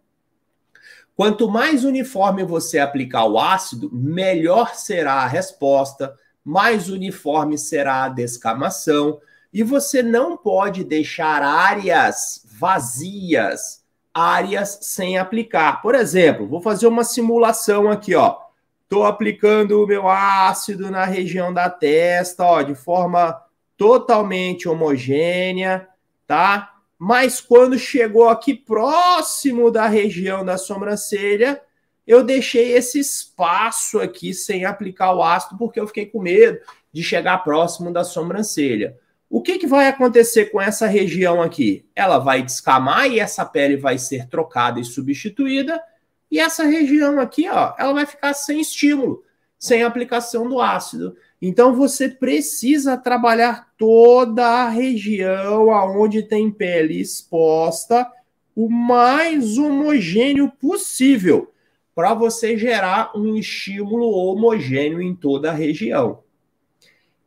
Quanto mais uniforme você aplicar o ácido, melhor será a resposta, mais uniforme será a descamação, e você não pode deixar áreas vazias, áreas sem aplicar. Por exemplo, vou fazer uma simulação aqui, ó. Estou aplicando o meu ácido na região da testa, ó, de forma totalmente homogênea, tá? Mas quando chegou aqui próximo da região da sobrancelha, eu deixei esse espaço aqui sem aplicar o ácido porque eu fiquei com medo de chegar próximo da sobrancelha. O que, que vai acontecer com essa região aqui? Ela vai descamar e essa pele vai ser trocada e substituída. E essa região aqui, ó, ela vai ficar sem estímulo, sem aplicação do ácido. Então você precisa trabalhar toda a região aonde tem pele exposta o mais homogêneo possível para você gerar um estímulo homogêneo em toda a região.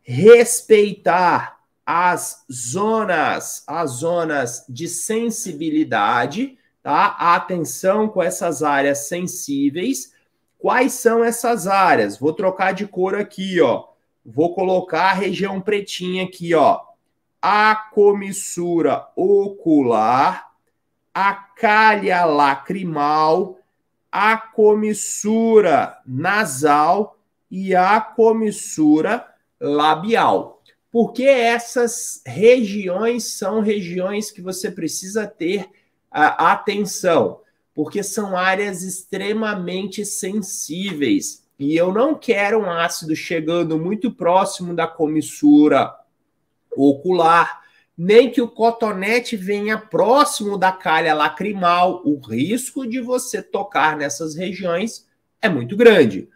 Respeitar as zonas, as zonas de sensibilidade, tá? A atenção com essas áreas sensíveis. Quais são essas áreas? Vou trocar de cor aqui, ó. Vou colocar a região pretinha aqui, ó. A comissura ocular, a calha lacrimal, a comissura nasal e a comissura labial porque essas regiões são regiões que você precisa ter a, atenção, porque são áreas extremamente sensíveis. E eu não quero um ácido chegando muito próximo da comissura ocular, nem que o cotonete venha próximo da calha lacrimal. O risco de você tocar nessas regiões é muito grande.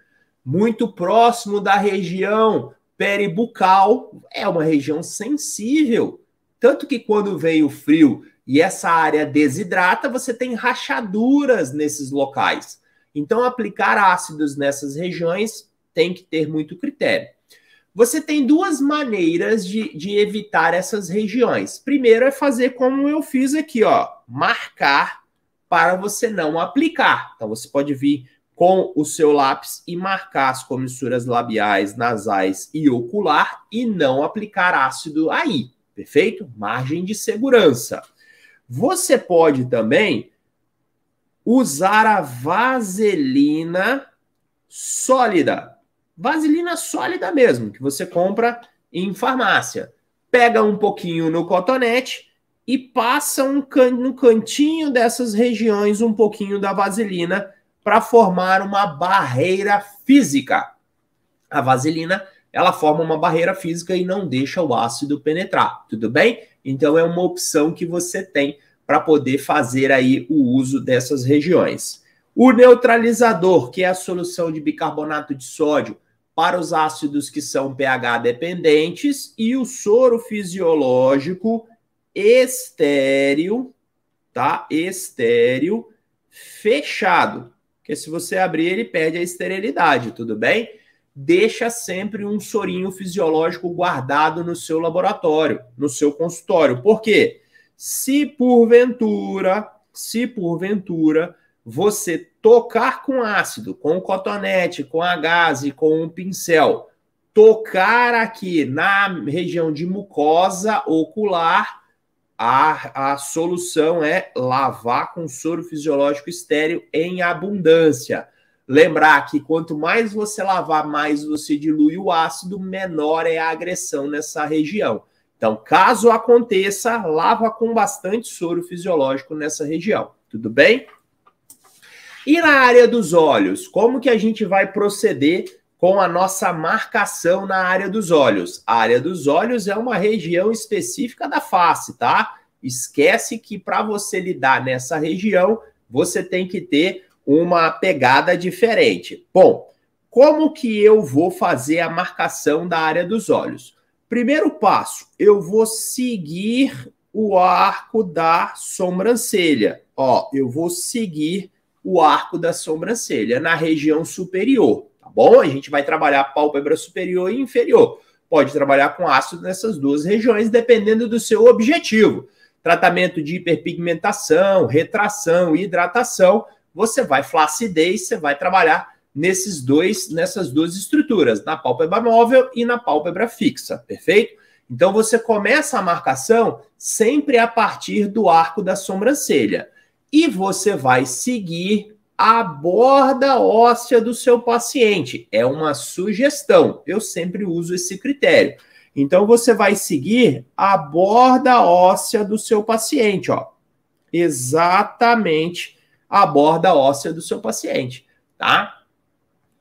Muito próximo da região peribucal é uma região sensível. Tanto que quando vem o frio e essa área desidrata, você tem rachaduras nesses locais. Então, aplicar ácidos nessas regiões tem que ter muito critério. Você tem duas maneiras de, de evitar essas regiões. Primeiro é fazer como eu fiz aqui, ó, marcar para você não aplicar. Então, você pode vir com o seu lápis e marcar as comissuras labiais, nasais e ocular e não aplicar ácido aí, perfeito? Margem de segurança. Você pode também usar a vaselina sólida. Vaselina sólida mesmo, que você compra em farmácia. Pega um pouquinho no cotonete e passa um can no cantinho dessas regiões um pouquinho da vaselina para formar uma barreira física. A vaselina, ela forma uma barreira física e não deixa o ácido penetrar, tudo bem? Então é uma opção que você tem para poder fazer aí o uso dessas regiões. O neutralizador, que é a solução de bicarbonato de sódio para os ácidos que são pH dependentes e o soro fisiológico estéreo, tá? Estéreo fechado. Porque se você abrir, ele pede a esterilidade, tudo bem? Deixa sempre um sorinho fisiológico guardado no seu laboratório, no seu consultório. Por quê? Se porventura, se porventura você tocar com ácido, com cotonete, com a gase, com um pincel, tocar aqui na região de mucosa ocular, a, a solução é lavar com soro fisiológico estéreo em abundância. Lembrar que quanto mais você lavar, mais você dilui o ácido, menor é a agressão nessa região. Então, caso aconteça, lava com bastante soro fisiológico nessa região. Tudo bem? E na área dos olhos, como que a gente vai proceder com a nossa marcação na área dos olhos. A área dos olhos é uma região específica da face, tá? Esquece que para você lidar nessa região, você tem que ter uma pegada diferente. Bom, como que eu vou fazer a marcação da área dos olhos? Primeiro passo, eu vou seguir o arco da sobrancelha. Ó, eu vou seguir o arco da sobrancelha na região superior bom? A gente vai trabalhar pálpebra superior e inferior. Pode trabalhar com ácido nessas duas regiões, dependendo do seu objetivo. Tratamento de hiperpigmentação, retração, hidratação, você vai flacidez, você vai trabalhar nesses dois, nessas duas estruturas, na pálpebra móvel e na pálpebra fixa, perfeito? Então você começa a marcação sempre a partir do arco da sobrancelha e você vai seguir a borda óssea do seu paciente. É uma sugestão. Eu sempre uso esse critério. Então você vai seguir a borda óssea do seu paciente, ó. Exatamente a borda óssea do seu paciente, tá?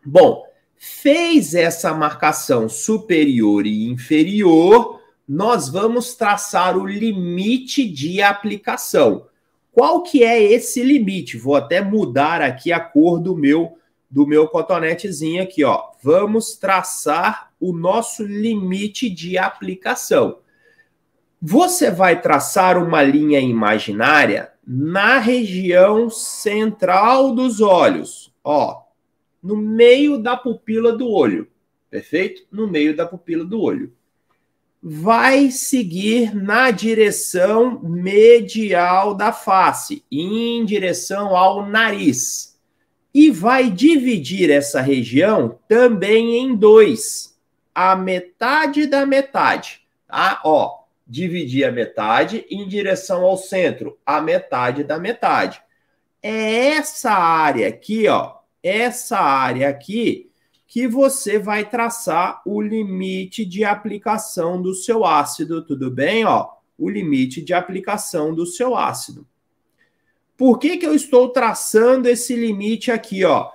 Bom, fez essa marcação superior e inferior, nós vamos traçar o limite de aplicação. Qual que é esse limite? Vou até mudar aqui a cor do meu do meu cotonetezinho aqui, ó. Vamos traçar o nosso limite de aplicação. Você vai traçar uma linha imaginária na região central dos olhos, ó, no meio da pupila do olho, perfeito? No meio da pupila do olho vai seguir na direção medial da face, em direção ao nariz. E vai dividir essa região também em dois, a metade da metade, tá? Ó, dividir a metade em direção ao centro, a metade da metade. É essa área aqui, ó, essa área aqui que você vai traçar o limite de aplicação do seu ácido, tudo bem? Ó, o limite de aplicação do seu ácido. Por que, que eu estou traçando esse limite aqui, ó?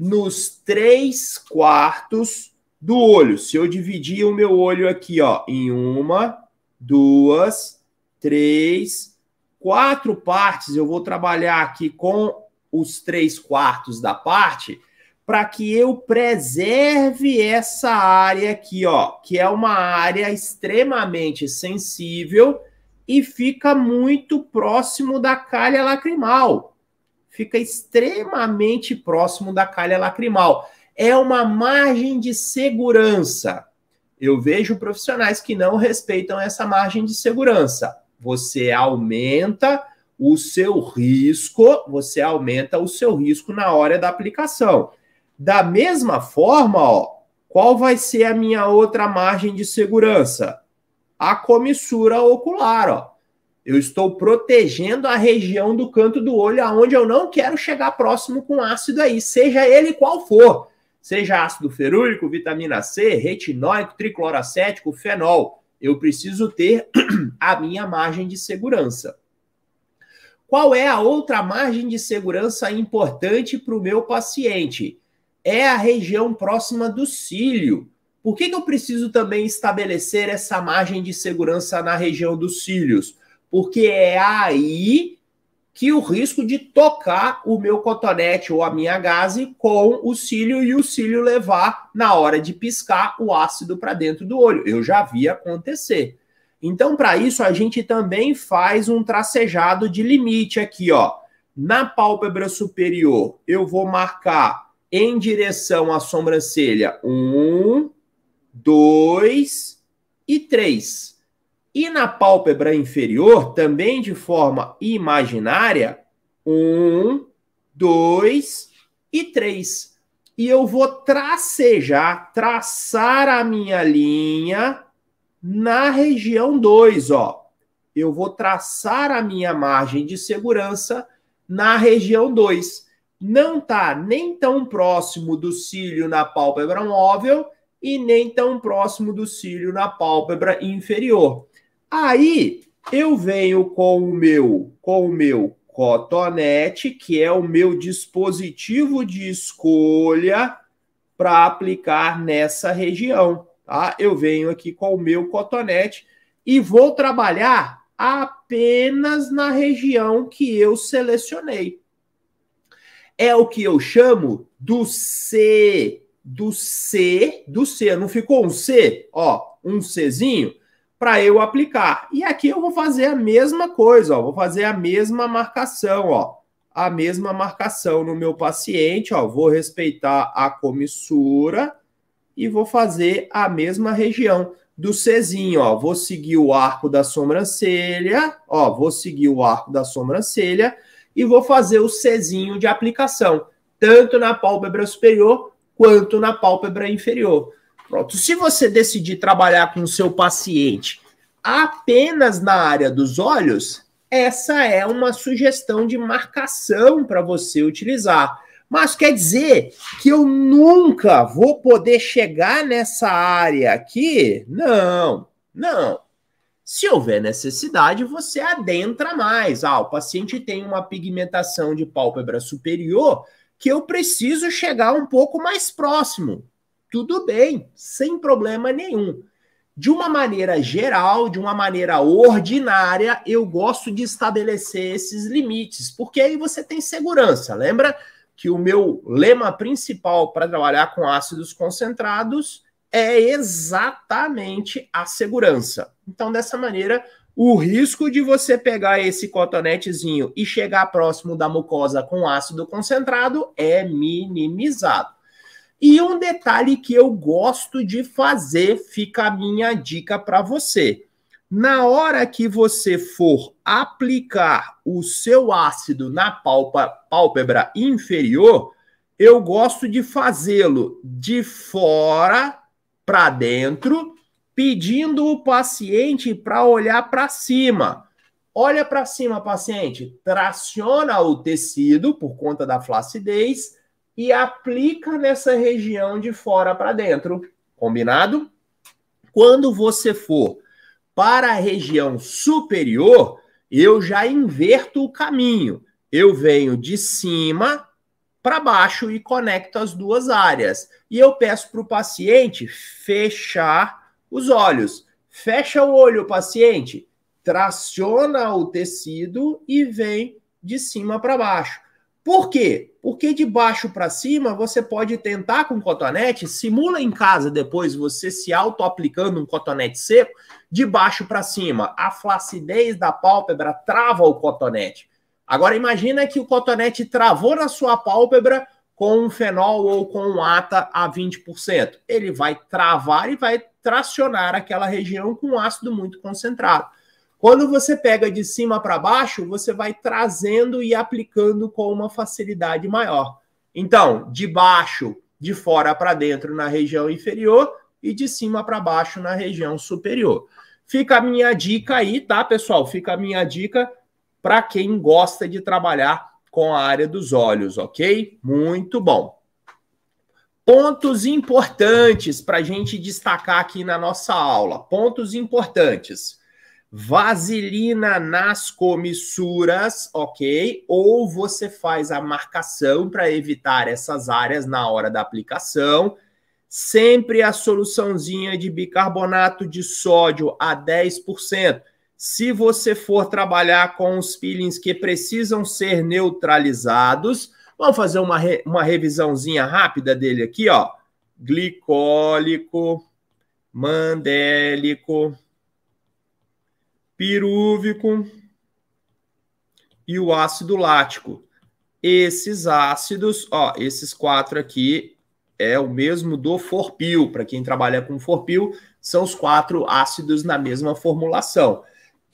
Nos 3 quartos do olho. Se eu dividir o meu olho aqui, ó, em uma, duas, três, quatro partes, eu vou trabalhar aqui com os três quartos da parte para que eu preserve essa área aqui, ó, que é uma área extremamente sensível e fica muito próximo da calha lacrimal. Fica extremamente próximo da calha lacrimal. É uma margem de segurança. Eu vejo profissionais que não respeitam essa margem de segurança. Você aumenta o seu risco, você aumenta o seu risco na hora da aplicação. Da mesma forma, ó, qual vai ser a minha outra margem de segurança? A comissura ocular, ó. Eu estou protegendo a região do canto do olho, aonde eu não quero chegar próximo com ácido aí, seja ele qual for. Seja ácido ferúlico, vitamina C, retinóico, tricloracético, fenol. Eu preciso ter [CLEARS THROAT] a minha margem de segurança. Qual é a outra margem de segurança importante para o meu paciente? é a região próxima do cílio. Por que, que eu preciso também estabelecer essa margem de segurança na região dos cílios? Porque é aí que o risco de tocar o meu cotonete ou a minha gaze com o cílio e o cílio levar, na hora de piscar, o ácido para dentro do olho. Eu já vi acontecer. Então, para isso, a gente também faz um tracejado de limite aqui, ó. Na pálpebra superior, eu vou marcar em direção à sobrancelha. Um, dois e três. E na pálpebra inferior, também de forma imaginária, um, dois e três. E eu vou tracejar, traçar a minha linha na região 2, ó. Eu vou traçar a minha margem de segurança na região 2 não está nem tão próximo do cílio na pálpebra móvel e nem tão próximo do cílio na pálpebra inferior. Aí eu venho com o meu, com o meu cotonete, que é o meu dispositivo de escolha para aplicar nessa região, tá? Eu venho aqui com o meu cotonete e vou trabalhar apenas na região que eu selecionei. É o que eu chamo do C, do C, do C. Não ficou um C, ó, um Czinho, para eu aplicar. E aqui eu vou fazer a mesma coisa, ó, vou fazer a mesma marcação, ó, a mesma marcação no meu paciente, ó, vou respeitar a comissura e vou fazer a mesma região do Czinho, ó, vou seguir o arco da sobrancelha, ó, vou seguir o arco da sobrancelha e vou fazer o Czinho de aplicação, tanto na pálpebra superior quanto na pálpebra inferior. Pronto. Se você decidir trabalhar com o seu paciente apenas na área dos olhos, essa é uma sugestão de marcação para você utilizar. Mas quer dizer que eu nunca vou poder chegar nessa área aqui? Não, não. Se houver necessidade, você adentra mais. Ah, o paciente tem uma pigmentação de pálpebra superior que eu preciso chegar um pouco mais próximo. Tudo bem, sem problema nenhum. De uma maneira geral, de uma maneira ordinária, eu gosto de estabelecer esses limites, porque aí você tem segurança. Lembra que o meu lema principal para trabalhar com ácidos concentrados é exatamente a segurança. Então, dessa maneira, o risco de você pegar esse cotonetezinho e chegar próximo da mucosa com ácido concentrado é minimizado. E um detalhe que eu gosto de fazer, fica a minha dica para você. Na hora que você for aplicar o seu ácido na pálpa, pálpebra inferior, eu gosto de fazê-lo de fora para dentro, pedindo o paciente para olhar para cima. Olha para cima, paciente, traciona o tecido por conta da flacidez e aplica nessa região de fora para dentro. Combinado? Quando você for para a região superior, eu já inverto o caminho. Eu venho de cima para baixo e conecto as duas áreas. E eu peço para o paciente fechar os olhos. Fecha o olho, paciente, traciona o tecido e vem de cima para baixo. Por quê? Porque de baixo para cima você pode tentar com cotonete, simula em casa depois você se auto-aplicando um cotonete seco, de baixo para cima. A flacidez da pálpebra trava o cotonete. Agora imagina que o cotonete travou na sua pálpebra com um fenol ou com um ata a 20%. Ele vai travar e vai tracionar aquela região com um ácido muito concentrado. Quando você pega de cima para baixo, você vai trazendo e aplicando com uma facilidade maior. Então, de baixo, de fora para dentro na região inferior e de cima para baixo na região superior. Fica a minha dica aí, tá, pessoal? Fica a minha dica para quem gosta de trabalhar com a área dos olhos, ok? Muito bom. Pontos importantes para a gente destacar aqui na nossa aula. Pontos importantes. Vaselina nas comissuras, ok? Ou você faz a marcação para evitar essas áreas na hora da aplicação. Sempre a soluçãozinha de bicarbonato de sódio a 10%. Se você for trabalhar com os peelings que precisam ser neutralizados, vamos fazer uma, re, uma revisãozinha rápida dele aqui, ó. Glicólico, mandélico, pirúvico e o ácido lático. Esses ácidos, ó, esses quatro aqui é o mesmo do forpil. Para quem trabalha com forpil, são os quatro ácidos na mesma formulação.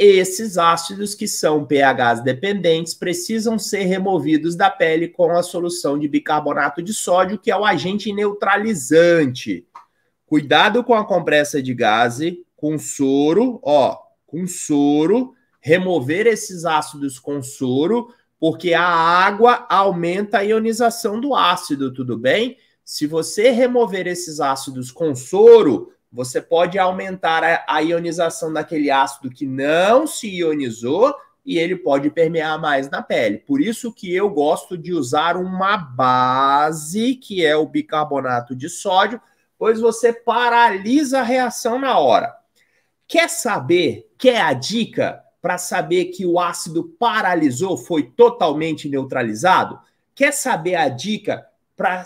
Esses ácidos que são pHs dependentes precisam ser removidos da pele com a solução de bicarbonato de sódio, que é o agente neutralizante. Cuidado com a compressa de gaze, com soro, ó, com soro, remover esses ácidos com soro, porque a água aumenta a ionização do ácido, tudo bem? Se você remover esses ácidos com soro, você pode aumentar a ionização daquele ácido que não se ionizou e ele pode permear mais na pele. Por isso que eu gosto de usar uma base, que é o bicarbonato de sódio, pois você paralisa a reação na hora. Quer saber? Quer a dica para saber que o ácido paralisou, foi totalmente neutralizado? Quer saber a dica para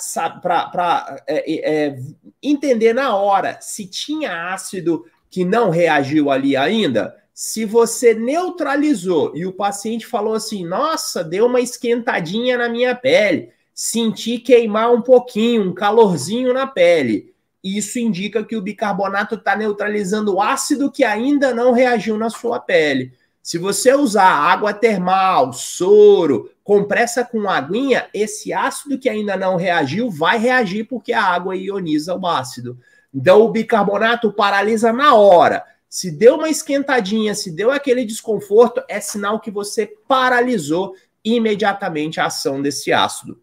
é, é, entender na hora se tinha ácido que não reagiu ali ainda. Se você neutralizou e o paciente falou assim: nossa, deu uma esquentadinha na minha pele, senti queimar um pouquinho, um calorzinho na pele. Isso indica que o bicarbonato está neutralizando o ácido que ainda não reagiu na sua pele. Se você usar água termal, soro, compressa com aguinha, esse ácido que ainda não reagiu vai reagir porque a água ioniza o ácido. Então o bicarbonato paralisa na hora. Se deu uma esquentadinha, se deu aquele desconforto, é sinal que você paralisou imediatamente a ação desse ácido.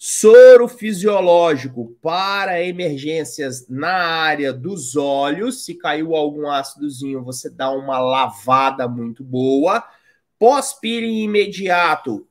Soro fisiológico para emergências na área dos olhos. Se caiu algum ácidozinho, você dá uma lavada muito boa. Pós-peeling imediato,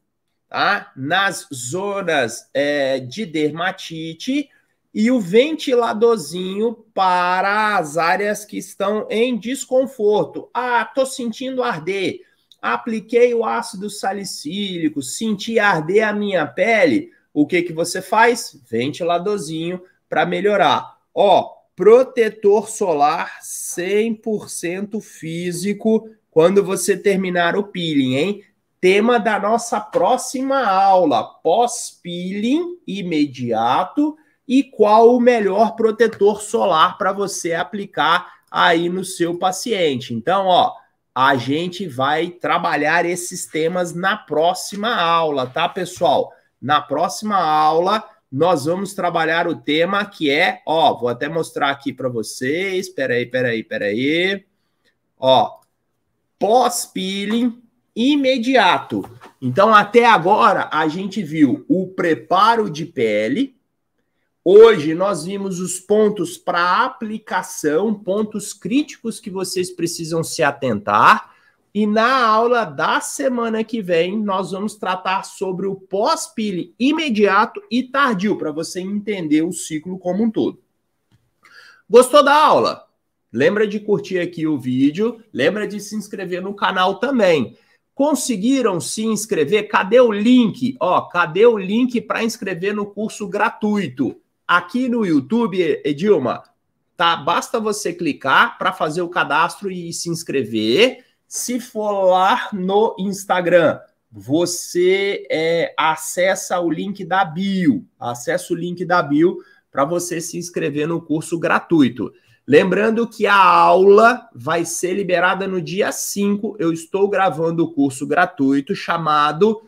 tá? Nas zonas é, de dermatite. E o ventiladorzinho para as áreas que estão em desconforto. Ah, tô sentindo arder. Apliquei o ácido salicílico, senti arder a minha pele o que, que você faz? Ventiladorzinho para melhorar. Ó, protetor solar 100% físico quando você terminar o peeling, hein? Tema da nossa próxima aula: pós-peeling imediato e qual o melhor protetor solar para você aplicar aí no seu paciente. Então, ó, a gente vai trabalhar esses temas na próxima aula, tá, pessoal? Na próxima aula, nós vamos trabalhar o tema que é, ó, vou até mostrar aqui para vocês. Peraí, peraí, peraí. Ó, pós-peeling imediato. Então, até agora, a gente viu o preparo de pele. Hoje, nós vimos os pontos para aplicação, pontos críticos que vocês precisam se atentar. E na aula da semana que vem, nós vamos tratar sobre o pós-pile imediato e tardio, para você entender o ciclo como um todo. Gostou da aula? Lembra de curtir aqui o vídeo, lembra de se inscrever no canal também. Conseguiram se inscrever? Cadê o link? Ó, cadê o link para inscrever no curso gratuito? Aqui no YouTube, Edilma, tá? Basta você clicar para fazer o cadastro e se inscrever se for lá no Instagram, você é, acessa o link da bio, acessa o link da bio para você se inscrever no curso gratuito. Lembrando que a aula vai ser liberada no dia 5. Eu estou gravando o curso gratuito chamado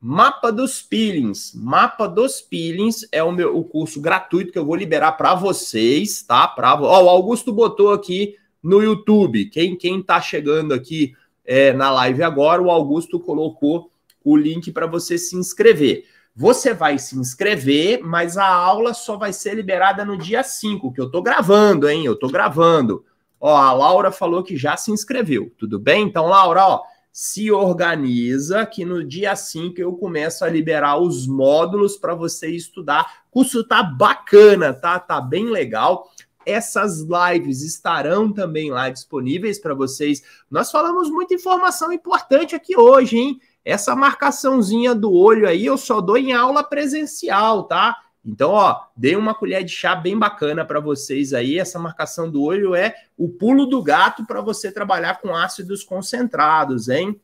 Mapa dos Peelings. Mapa dos Peelings é o meu o curso gratuito que eu vou liberar para vocês, tá? Para oh, o Augusto botou aqui no YouTube. Quem quem está chegando aqui é, na live agora, o Augusto colocou o link para você se inscrever. Você vai se inscrever, mas a aula só vai ser liberada no dia 5, que eu estou gravando, hein? Eu estou gravando. Ó, a Laura falou que já se inscreveu. Tudo bem? Então, Laura, ó, se organiza que no dia 5 eu começo a liberar os módulos para você estudar. O curso tá bacana, tá? Tá bem legal essas lives estarão também lá disponíveis para vocês. Nós falamos muita informação importante aqui hoje, hein? Essa marcaçãozinha do olho aí eu só dou em aula presencial, tá? Então, ó, dei uma colher de chá bem bacana para vocês aí. Essa marcação do olho é o pulo do gato para você trabalhar com ácidos concentrados, hein?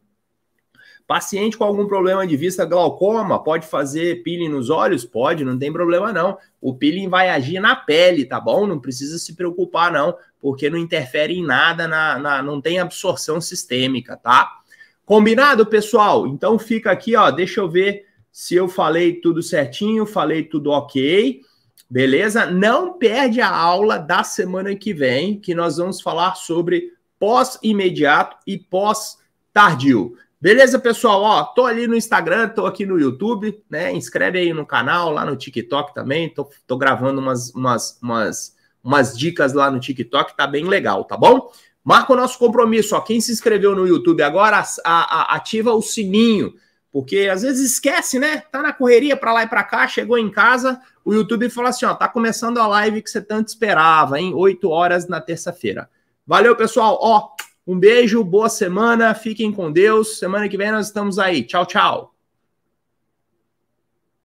Paciente com algum problema de vista, glaucoma, pode fazer peeling nos olhos? Pode, não tem problema não. O peeling vai agir na pele, tá bom? Não precisa se preocupar não, porque não interfere em nada, na, na não tem absorção sistêmica, tá? Combinado, pessoal? Então fica aqui, ó, deixa eu ver se eu falei tudo certinho, falei tudo ok, beleza? Não perde a aula da semana que vem, que nós vamos falar sobre pós-imediato e pós-tardio. Beleza, pessoal? Ó, tô ali no Instagram, tô aqui no YouTube, né? Inscreve aí no canal, lá no TikTok também. Tô, tô gravando umas, umas, umas, umas dicas lá no TikTok, tá bem legal, tá bom? Marca o nosso compromisso, ó. Quem se inscreveu no YouTube agora, a, a, ativa o sininho, porque às vezes esquece, né? Tá na correria para lá e para cá, chegou em casa, o YouTube fala assim, ó, tá começando a live que você tanto esperava, hein? 8 horas na terça-feira. Valeu, pessoal. Ó, um beijo, boa semana, fiquem com Deus. Semana que vem nós estamos aí. Tchau, tchau.